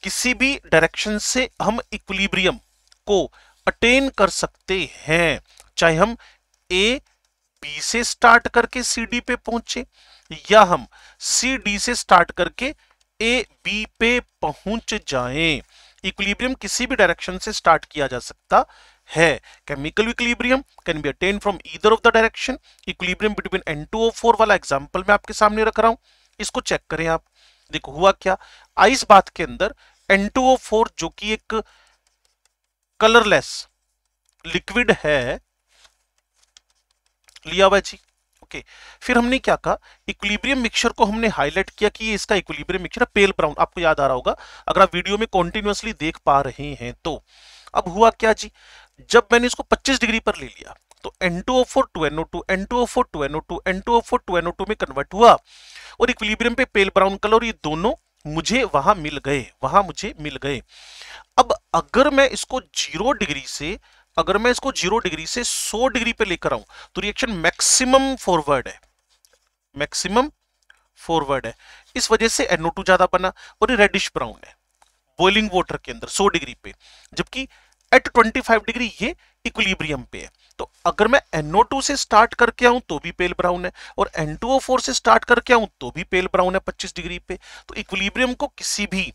किसी भी डायरेक्शन से हम इक्विलिब्रियम को अटेन कर सकते हैं चाहे हम ए बी से स्टार्ट करके सी डी पे पहुंचे या हम सी डी से स्टार्ट करके ए बी पे पहुंच जाएं इक्विलिब्रियम किसी भी डायरेक्शन से स्टार्ट किया जा सकता है chemical equilibrium can be attain from either of the direction equilibrium between N two वाला एग्जाम्पल मैं आपके सामने रख रहा हूं इसको चेक करें आप देखो हुआ क्या आइस बात के अंदर एन जो कि एक कलरलेस लिक्विड है लिया हुआ जी ओके फिर हमने क्या कहा इक्विलिब्रियम मिक्सचर को हमने हाईलाइट किया कि ये इसका इक्विलिब्रियम मिक्सचर पेल ब्राउन आपको याद आ रहा होगा अगर आप वीडियो में कॉन्टिन्यूसली देख पा रहे हैं तो अब हुआ क्या जी जब मैंने इसको 25 डिग्री पर ले लिया तो N2O4 2NO2 N2O4 2NO2 N2O4 2NO2 में कन्वर्ट हुआ और इक्विलिब्रियम पे पेल ब्राउन कलर ये दोनों मुझे वहां मिल गए वहां मुझे मिल गए अब अगर मैं इसको जीरो डिग्री से अगर मैं इसको जीरो डिग्री से सौ डिग्री पे लेकर आऊं तो रिएक्शन मैक्सिमम फॉरवर्ड है मैक्सिमम फॉरवर्ड है इस वजह से टू ज्यादा बना और ये रेडिश ब्राउन है बॉइलिंग वाटर के अंदर सौ डिग्री पे जबकि एट फाइव डिग्री ये इक्विलिब्रियम पे है तो अगर मैं टू से स्टार्ट करके आऊं तो भी पेल ब्राउन है और फोर से स्टार्ट करके आऊं तो भी पेल ब्राउन है 25 डिग्री पे तो इक्विलिब्रियम को किसी भी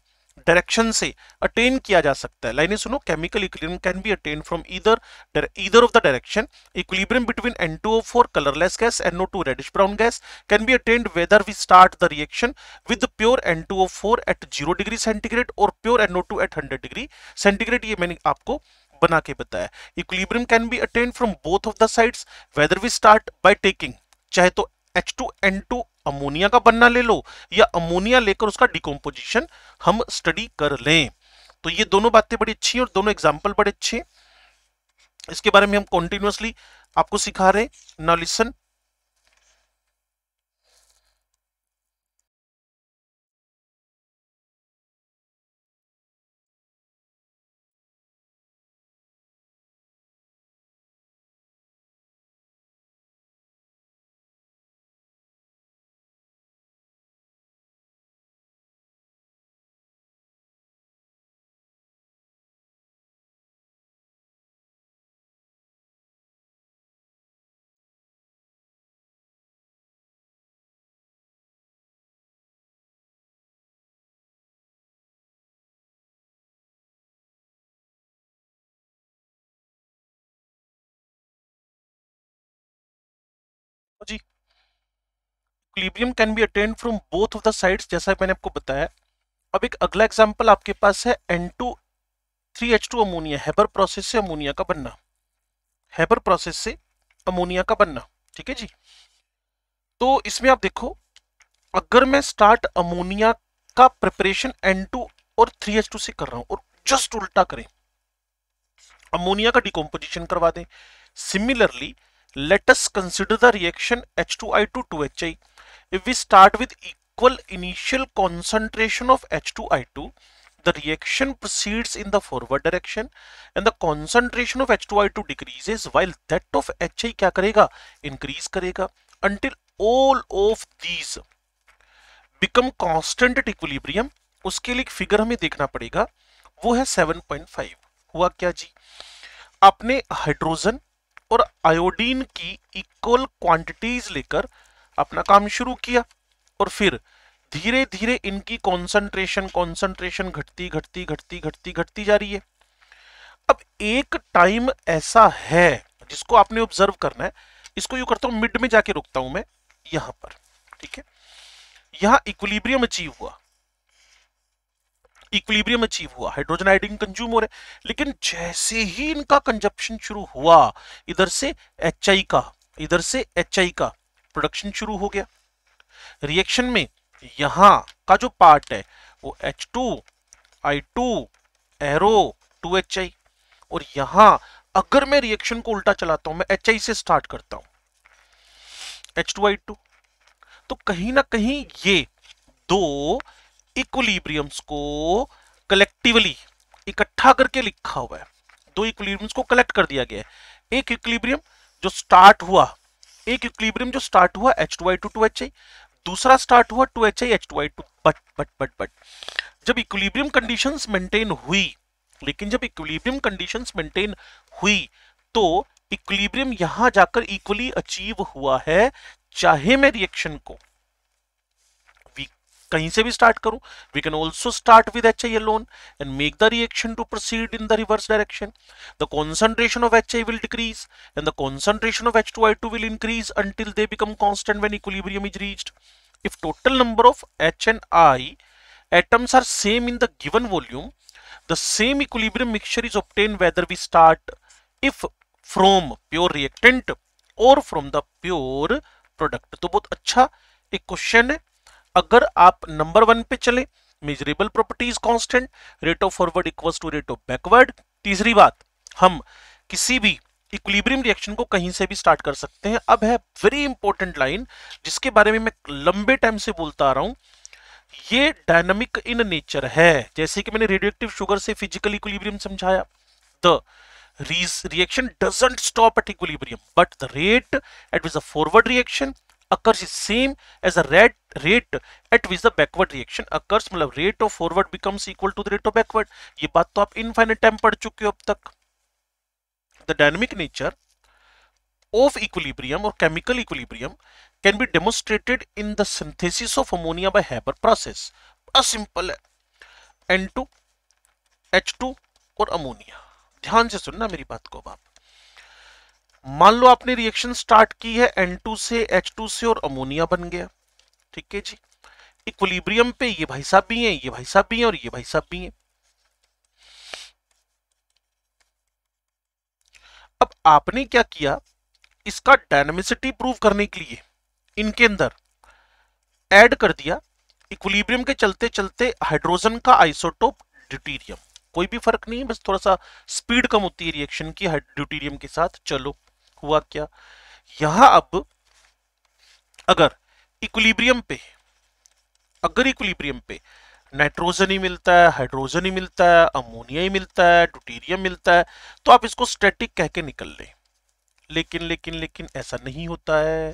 डायरेक्शन से अटेन किया जा सकता है लाइन सुनो chemical equilibrium can be attain from either either of the direction equilibrium between N2O4 colourless gas NO2 reddish brown gas can be attained whether we start the reaction with pure N2O4 at 0 degree centigrade और pure NO2 at 100 degree centigrade ये मैंने आपको बना के बताया equilibrium can be attained from both of the sides whether we start by taking चाहे तो H to N two ammonia का बनना ले लो या अमोनिया लेकर उसका डिकम्पोजिशन हम स्टडी कर लें तो ये दोनों बातें बड़ी अच्छी और दोनों एग्जाम्पल बड़े अच्छे इसके बारे में हम कॉन्टिन्यूसली आपको सिखा रहे हैं now listen listen equilibrium can be attain from both of the sides जैसा मैंने आपको बताया अब एक अगला एग्जांपल आपके पास है N two three H two ammonia Haber process से अमोनिया का बनना हैबर प्रोसेस से अमोनिया का बनना ठीक है जी तो इसमें आप देखो अगर मैं स्टार्ट अमोनिया का प्रिपरेशन एन टू और थ्री एच टू से कर रहा हूं और जस्ट उल्टा करें अमोनिया का डिकम्पोजिशन करवा दें similarly let's consider the reaction H two I two two H I if we start with equal initial concentration of H2I2 the reaction proceeds in the forward direction and the concentration of H2I2 decreases while that of HI kya karega? increase karega until all of these become constant at equilibrium उसके लिए एक फिगर हमें देखना पड़ेगा वो है 7.5 हुआ क्या जी आपने हाइड्रोजन और आयोडीन की इक्वल क्वांटिटीज लेकर अपना काम शुरू किया और फिर धीरे धीरे इनकी कंसंट्रेशन कंसंट्रेशन घटती घटती घटती घटती घटती जा रही है अब एक टाइम ऐसा है जिसको आपने ऑब्जर्व करना है इसको यू करता हूं मिड में जाके रुकता हूं मैं यहां पर ठीक है यहां इक्विलिब्रियम अचीव हुआ इक्विलिब्रियम अचीव हुआ हाइड्रोजन आइडिंग कंज्यूम हो रहा है लेकिन जैसे ही इनका कंजप्शन शुरू हुआ इधर से एच का इधर से एच का प्रोडक्शन शुरू हो गया रिएक्शन में यहां का जो पार्ट है वो H two I two arrow two H I और यहां अगर मैं रिएक्शन को उल्टा चलाता हूं मैं एच आई से स्टार्ट करता हूं एच टू आई टू तो कहीं ना कहीं ये दो इक्विलिब्रियम्स को कलेक्टिवली इकट्ठा करके लिखा हुआ है दो इक्विलिब्रियम्स को कलेक्ट कर दिया गया है एक इक्विलिब्रियम जो स्टार्ट हुआ एक इक्विलिब्रियम जो स्टार्ट हुआ H two I two two H I दूसरा स्टार्ट हुआ two H I H two I two but but but but जब इक्विलिब्रियम कंडीशन मेंटेन हुई लेकिन जब इक्विलिब्रियम कंडीशन मेंटेन हुई तो इक्विलिब्रियम यहां जाकर इक्वली अचीव हुआ है चाहे मैं रिएक्शन को कहीं से भी स्टार्ट करूं we can also start with H I alone and make the reaction to proceed in the reverse direction the concentration of H I will decrease and the concentration of H two I two will increase until they become constant when equilibrium is reached if total number of H and I atoms are same in the given volume the same equilibrium mixture is obtained whether we start if from pure reactant और फ्रॉम द प्योर प्रोडक्ट तो बहुत अच्छा एक क्वेश्चन है अगर आप नंबर वन पे चले measurable properties constant rate of forward equals to rate of backward तीसरी बात हम किसी भी इक्विलिब्रियम रिएक्शन को कहीं से भी स्टार्ट कर सकते हैं अब है वेरी इंपॉर्टेंट लाइन जिसके बारे में मैं लंबे टाइम से बोलता आ रहा हूं ये डायनामिक इन नेचर है जैसे कि मैंने रेडियोएक्टिव शुगर से फिजिकल इक्विलिब्रियम समझाया the reaction doesn't stop at equilibrium but the rate at which a forward reaction occurs is same as the rate rate at which the backward reaction occurs मतलब rate of forward becomes equal to the rate of backward ये बात तो आप इनफाइनेट टाइम पढ़ चुके हो अब तक the dynamic nature of equilibrium और chemical equilibrium can be demonstrated in the synthesis of ammonia by Haber process बड़ा सिंपल है एन टू एच टू और अमोनिया ध्यान से सुनना मेरी बात को आप मान लो आपने रिएक्शन स्टार्ट की है एन टू से एच टू से और अमोनिया बन गया ठीक है जी इक्विलिब्रियम पे ये भाई साहब भी हैं ये भाई साहब भी हैं और ये भाई साहब भी हैं अब आपने क्या किया इसका डायनामिसिटी प्रूव करने के लिए इनके अंदर ऐड कर दिया इक्विलिब्रियम के चलते चलते हाइड्रोजन का आइसोटोप ड्यूटीरियम कोई भी फर्क नहीं है बस थोड़ा सा स्पीड कम होती है रिएक्शन की ड्यूटीरियम के साथ चलो हुआ क्या यहां अब अगर इक्विलिब्रियम पे अगर इक्विलिब्रियम पे नाइट्रोजन ही मिलता है हाइड्रोजन ही मिलता है अमोनिया ही मिलता है ड्यूटीरियम मिलता है तो आप इसको स्टैटिक कह के निकल लें लेकिन लेकिन लेकिन ऐसा नहीं होता है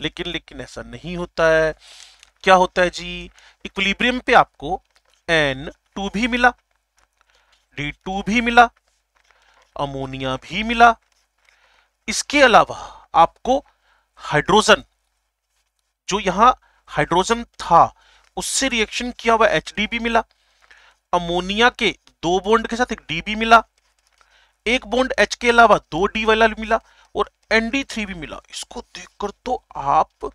लेकिन लेकिन ऐसा नहीं होता है क्या होता है जी इक्विलिब्रियम पे आपको एन टू भी मिला डी टू भी मिला अमोनिया भी मिला इसके अलावा आपको हाइड्रोजन जो यहाँ हाइड्रोजन था उससे रिएक्शन किया हुआ एच मिला अमोनिया के दो बॉन्ड के साथ एक डी मिला एक बॉन्ड एच के अलावा दो डी वाला मिला और एन थ्री भी मिला इसको देखकर तो आप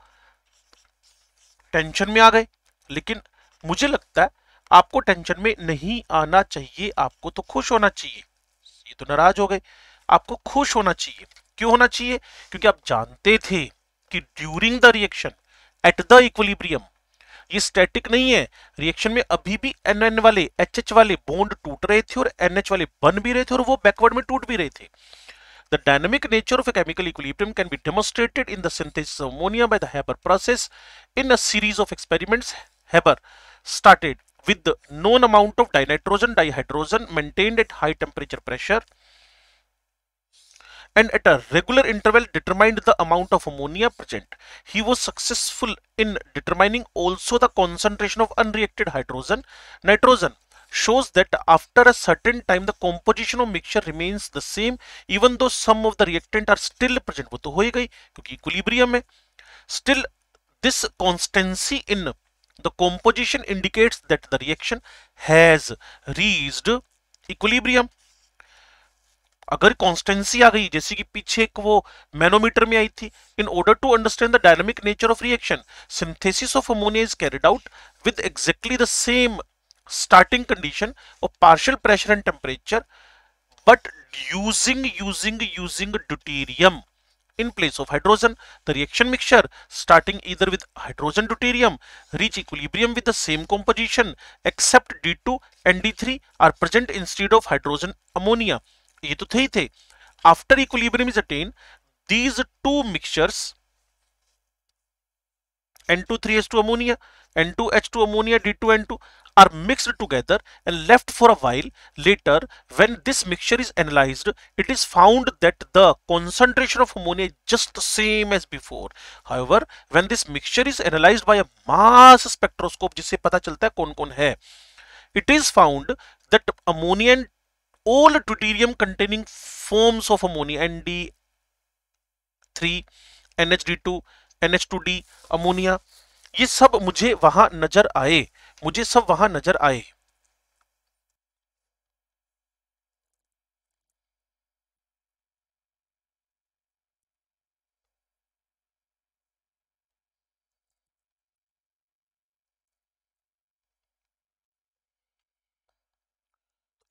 टेंशन में आ गए लेकिन मुझे लगता है आपको टेंशन में नहीं आना चाहिए आपको तो खुश होना चाहिए ये तो नाराज हो गए आपको खुश होना चाहिए क्यों होना चाहिए क्योंकि आप जानते थे कि during the reaction at the equilibrium ये स्टैटिक नहीं है रिएक्शन में अभी भी एन एन वाले एच एच वाले बोन्ड टूट रहे थे और एन एच वाले बन भी रहे थे और वो बैकवर्ड में टूट भी रहे थे the dynamic nature of a chemical equilibrium can be demonstrated in the synthesis ammonia by the Haber process in a series of experiments Haber started with known amount of dinitrogen dihydrogen maintained at high temperature pressure and at a regular interval determined the amount of ammonia present. He was successful in determining also the concentration of unreacted hydrogen, nitrogen shows that after a certain time the composition of mixture remains the same even though some of the reactant are still present वो तो हो गई क्योंकि equilibrium है still this constancy in the composition indicates that the reaction has reached equilibrium अगर कॉन्स्टेंसी आ गई जैसे कि पीछे एक वो मैनोमीटर में आई थी in order to understand the dynamic nature of reaction synthesis of ammonia is carried out with exactly the same starting condition और partial pressure and temperature but using using using deuterium in place of hydrogen the reaction mixture starting इधर with hydrogen deuterium reach equilibrium with the same composition except D two and D three are present institute of hydrogen ammonia ये तो थे ही थे after equilibrium is attain these two mixtures N two three H two ammonia N two H two ammonia D two N two are mixed together and left for a while later when this mixture is analyse it is found that the concentration of ammonia just same as before however when this mixture is analyse by a mass spectroscope जिससे पता चलता है कौन कौन है it is found that अमोनियन all deuterium containing forms of ammonia nd3 nhd2 nh2d ammonia ये सब मुझे वहां नजर आए मुझे सब वहां नजर आए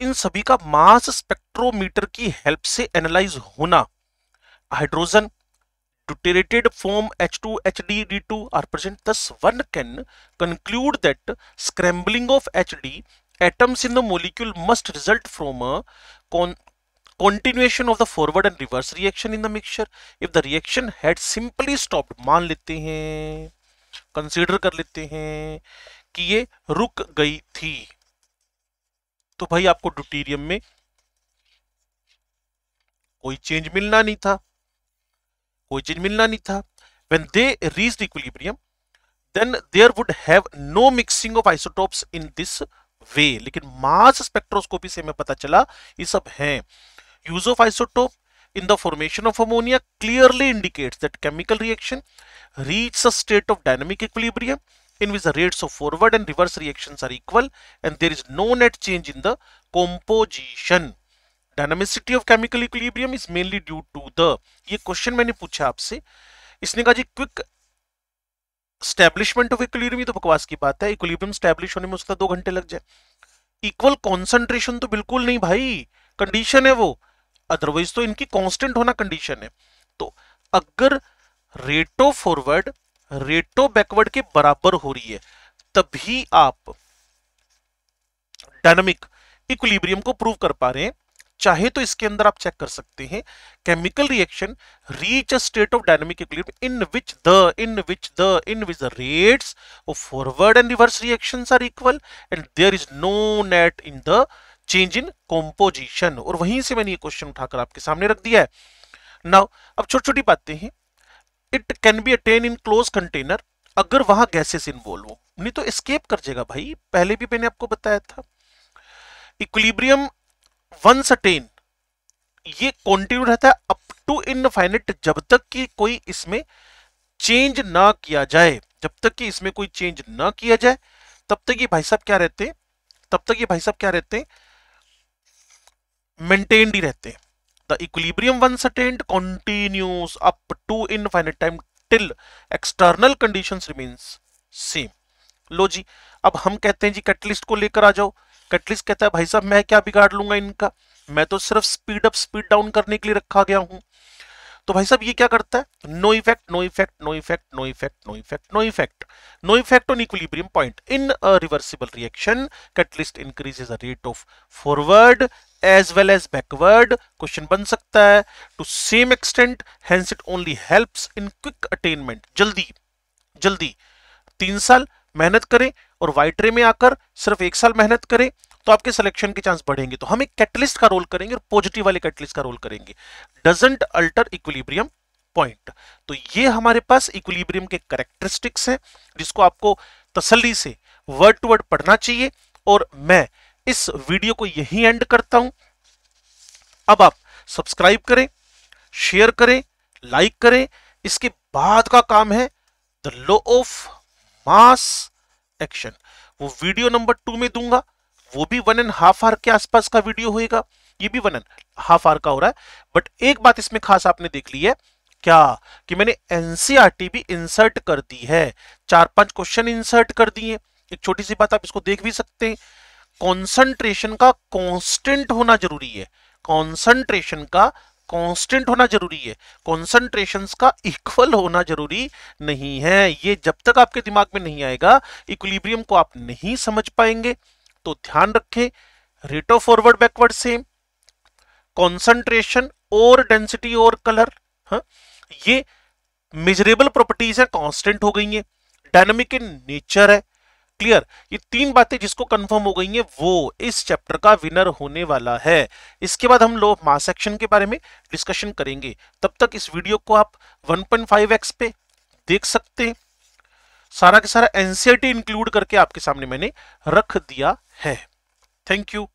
इन सभी का मास स्पेक्ट्रोमीटर की हेल्प से एनालाइज होना हाइड्रोजन ड्यूटेटेड form H two H D D two are present thus one can conclude that scrambling of H D atoms in the molecule must result from continuation of the forward and reverse reaction in the mixture if the reaction had simply stopped मान लेते हैं कंसिडर कर लेते हैं कि ये रुक गई थी तो भाई आपको ड्यूटीरियम में कोई चेंज मिलना नहीं था कोई चेंज मिलना नहीं था when they reach equilibrium then there would have no mixing of isotopes in this way लेकिन मास स्पेक्ट्रोस्कोपी से हमें पता चला ये सब है use of isotope in the formation of ammonia clearly indicates that chemical reaction reach the state of dynamic equilibrium in which the rates of forward and reverse reactions are equal and there is no net change in the composition. Dynamicity of chemical equilibrium is mainly due to the ये क्वेश्चन मैंने पूछा आपसे इसने कहा जी क्विक स्टैब्लिशमेंट ऑफ इक्विलिब्रियम तो बकवास की बात है इक्विलिब्रियम स्टैब्लिश होने में उसका दो घंटे लग जाए इक्वल कॉन्सेंट्रेशन तो बिल्कुल नहीं भाई कंडीशन है वो अदरवाइज तो इनकी कांस्टेंट होना कंडीशन है तो अगर rate of forward rate of backward के बराबर हो रही है तभी आप डायनामिक इक्विलिब्रियम को प्रूव कर पा रहे हैं चाहे तो इसके अंदर आप चेक कर सकते हैं chemical reaction reach a state of dynamic equilibrium in which the in which the in which the rates of forward and reverse reactions are equal and there is no net in the change in composition और वहीं से मैंने ये क्वेश्चन उठाकर आपके सामने रख दिया है नाउ अब छोटी छोटी बातें हैं it can be attain in close container अगर वहां गैसेस इन्वॉल्व हो नहीं तो एस्केप कर जाएगा भाई पहले भी मैंने आपको बताया था इक्विलिब्रियम वंस अटेन ये कॉन्टिन्यू रहता है अप टू इनफाइनिट जब तक कि कोई इसमें चेंज ना किया जाए जब तक कि इसमें कोई चेंज ना किया जाए तब तक ये भाई साहब क्या रहते हैं तब तक ये भाई साहब क्या रहते हैं मेंटेन्ड ही रहते हैं the equilibrium once attained continues up to infinite time till external conditions remains same लो जी अब हम कहते हैं जी कैटलिस्ट को लेकर आ जाओ कैटलिस्ट कहता है भाई साहब मैं क्या बिगाड़ लूंगा इनका मैं तो सिर्फ स्पीड अप स्पीड डाउन करने के लिए रखा गया हूं तो भाई साहब ये क्या करता है no effect no effect no effect no effect no effect no effect no effect on equilibrium point in reversible reaction catalyst increases the rate of forward as well as backward question बन सकता है to same extent hence it only helps in quick attainment जल्दी जल्दी तीन साल मेहनत करें और वाइटरे में आकर सिर्फ एक साल मेहनत करें तो आपके सिलेक्शन के चांस बढ़ेंगे तो हम एक कैटलिस्ट का रोल करेंगे और पॉजिटिव वाले कैटलिस्ट का रोल करेंगे डजेंट अल्टर इक्विलिब्रियम पॉइंट तो ये हमारे पास इक्विलिब्रियम के करेक्टरिस्टिक्स हैं जिसको आपको तसली से वर्ड टू वर्ड पढ़ना चाहिए और मैं इस वीडियो को यही एंड करता हूं अब आप सब्सक्राइब करें शेयर करें लाइक करें इसके बाद का काम है the law of mass action वो वीडियो नंबर टू में दूंगा वो भी वन एंड हाफ आवर के आसपास का वीडियो होगा ये भी वन एंड हाफ आवर का हो रहा है बट एक बात इसमें खास आपने देख ली है क्या कि मैंने एनसीआरटी e भी इंसर्ट कर दी है चार पांच क्वेश्चन इंसर्ट कर दिए एक छोटी सी बात आप इसको देख भी सकते हैं कॉन्सेंट्रेशन का कॉन्स्टेंट होना जरूरी है कॉन्सेंट्रेशन का कांस्टेंट होना जरूरी है कॉन्सेंट्रेशन का इक्वल होना जरूरी नहीं है ये जब तक आपके दिमाग में नहीं आएगा इक्विलिब्रियम को आप नहीं समझ पाएंगे तो ध्यान रखें rate of forward backward same concentration और डेंसिटी और कलर हा? ये मेजरेबल प्रॉपर्टीज हैं कांस्टेंट हो गई हैं डायनामिक इन नेचर है क्लियर ये तीन बातें जिसको कंफर्म हो गई हैं वो इस चैप्टर का विनर होने वाला है इसके बाद हम लोग मास एक्शन के बारे में डिस्कशन करेंगे तब तक इस वीडियो को आप 1.5x पे देख सकते हैं सारा के सारा एनसीआर इंक्लूड e करके आपके सामने मैंने रख दिया है थैंक यू